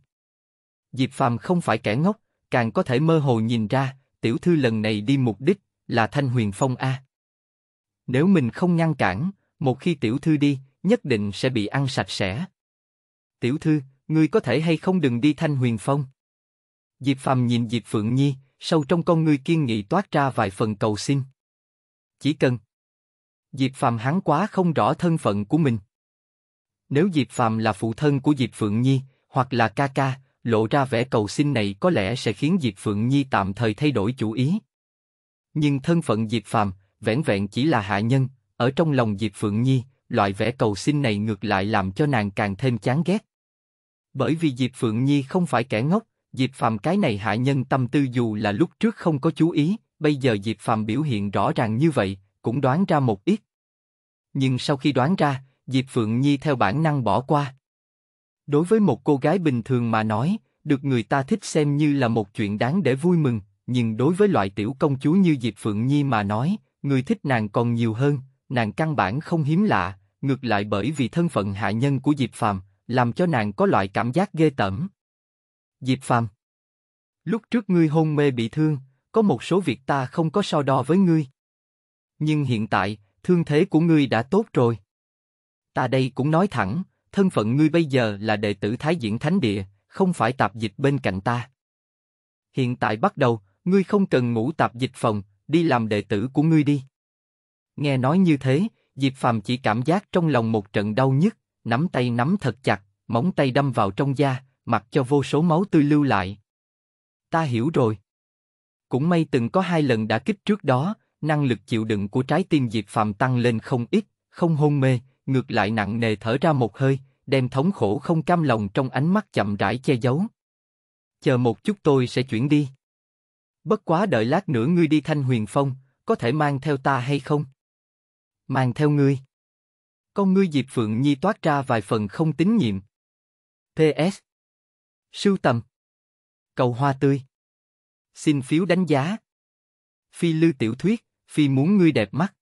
Diệp Phạm không phải kẻ ngốc, càng có thể mơ hồ nhìn ra, tiểu thư lần này đi mục đích là Thanh Huyền Phong a. Nếu mình không ngăn cản, một khi tiểu thư đi, nhất định sẽ bị ăn sạch sẽ. Tiểu thư, ngươi có thể hay không đừng đi Thanh Huyền Phong? Diệp Phàm nhìn Diệp Phượng Nhi, sâu trong con ngươi kiên nghị toát ra vài phần cầu xin. Chỉ cần Diệp Phàm hắn quá không rõ thân phận của mình. Nếu Diệp Phàm là phụ thân của Diệp Phượng Nhi, hoặc là ca ca, lộ ra vẻ cầu xin này có lẽ sẽ khiến Diệp Phượng Nhi tạm thời thay đổi chủ ý. Nhưng thân phận Diệp Phàm, vẻn vẹn chỉ là hạ nhân, ở trong lòng Diệp Phượng Nhi, loại vẻ cầu xin này ngược lại làm cho nàng càng thêm chán ghét. Bởi vì Diệp Phượng Nhi không phải kẻ ngốc, Diệp Phàm cái này hạ nhân tâm tư dù là lúc trước không có chú ý, bây giờ Diệp Phàm biểu hiện rõ ràng như vậy, cũng đoán ra một ít. Nhưng sau khi đoán ra, Diệp Phượng Nhi theo bản năng bỏ qua, Đối với một cô gái bình thường mà nói, được người ta thích xem như là một chuyện đáng để vui mừng, nhưng đối với loại tiểu công chúa như Diệp Phượng Nhi mà nói, người thích nàng còn nhiều hơn, nàng căn bản không hiếm lạ, ngược lại bởi vì thân phận hạ nhân của Diệp Phàm, làm cho nàng có loại cảm giác ghê tởm. Diệp Phàm Lúc trước ngươi hôn mê bị thương, có một số việc ta không có so đo với ngươi. Nhưng hiện tại, thương thế của ngươi đã tốt rồi. Ta đây cũng nói thẳng, thân phận ngươi bây giờ là đệ tử Thái Diễn Thánh Địa, không phải tạp dịch bên cạnh ta. Hiện tại bắt đầu, ngươi không cần ngủ tạp dịch phòng, đi làm đệ tử của ngươi đi. Nghe nói như thế, Diệp Phàm chỉ cảm giác trong lòng một trận đau nhức, nắm tay nắm thật chặt, móng tay đâm vào trong da, mặc cho vô số máu tươi lưu lại. Ta hiểu rồi. Cũng may từng có hai lần đã kích trước đó, năng lực chịu đựng của trái tim Diệp Phàm tăng lên không ít, không hôn mê, ngược lại nặng nề thở ra một hơi, đem thống khổ không cam lòng trong ánh mắt chậm rãi che giấu. Chờ một chút tôi sẽ chuyển đi. Bất quá đợi lát nữa ngươi đi thanh huyền phong, có thể mang theo ta hay không? Mang theo ngươi. Con ngươi Diệp Phượng Nhi toát ra vài phần không tín nhiệm. PS. Sưu tầm. Cầu hoa tươi. Xin phiếu đánh giá. Phi lư tiểu thuyết, phi muốn ngươi đẹp mắt.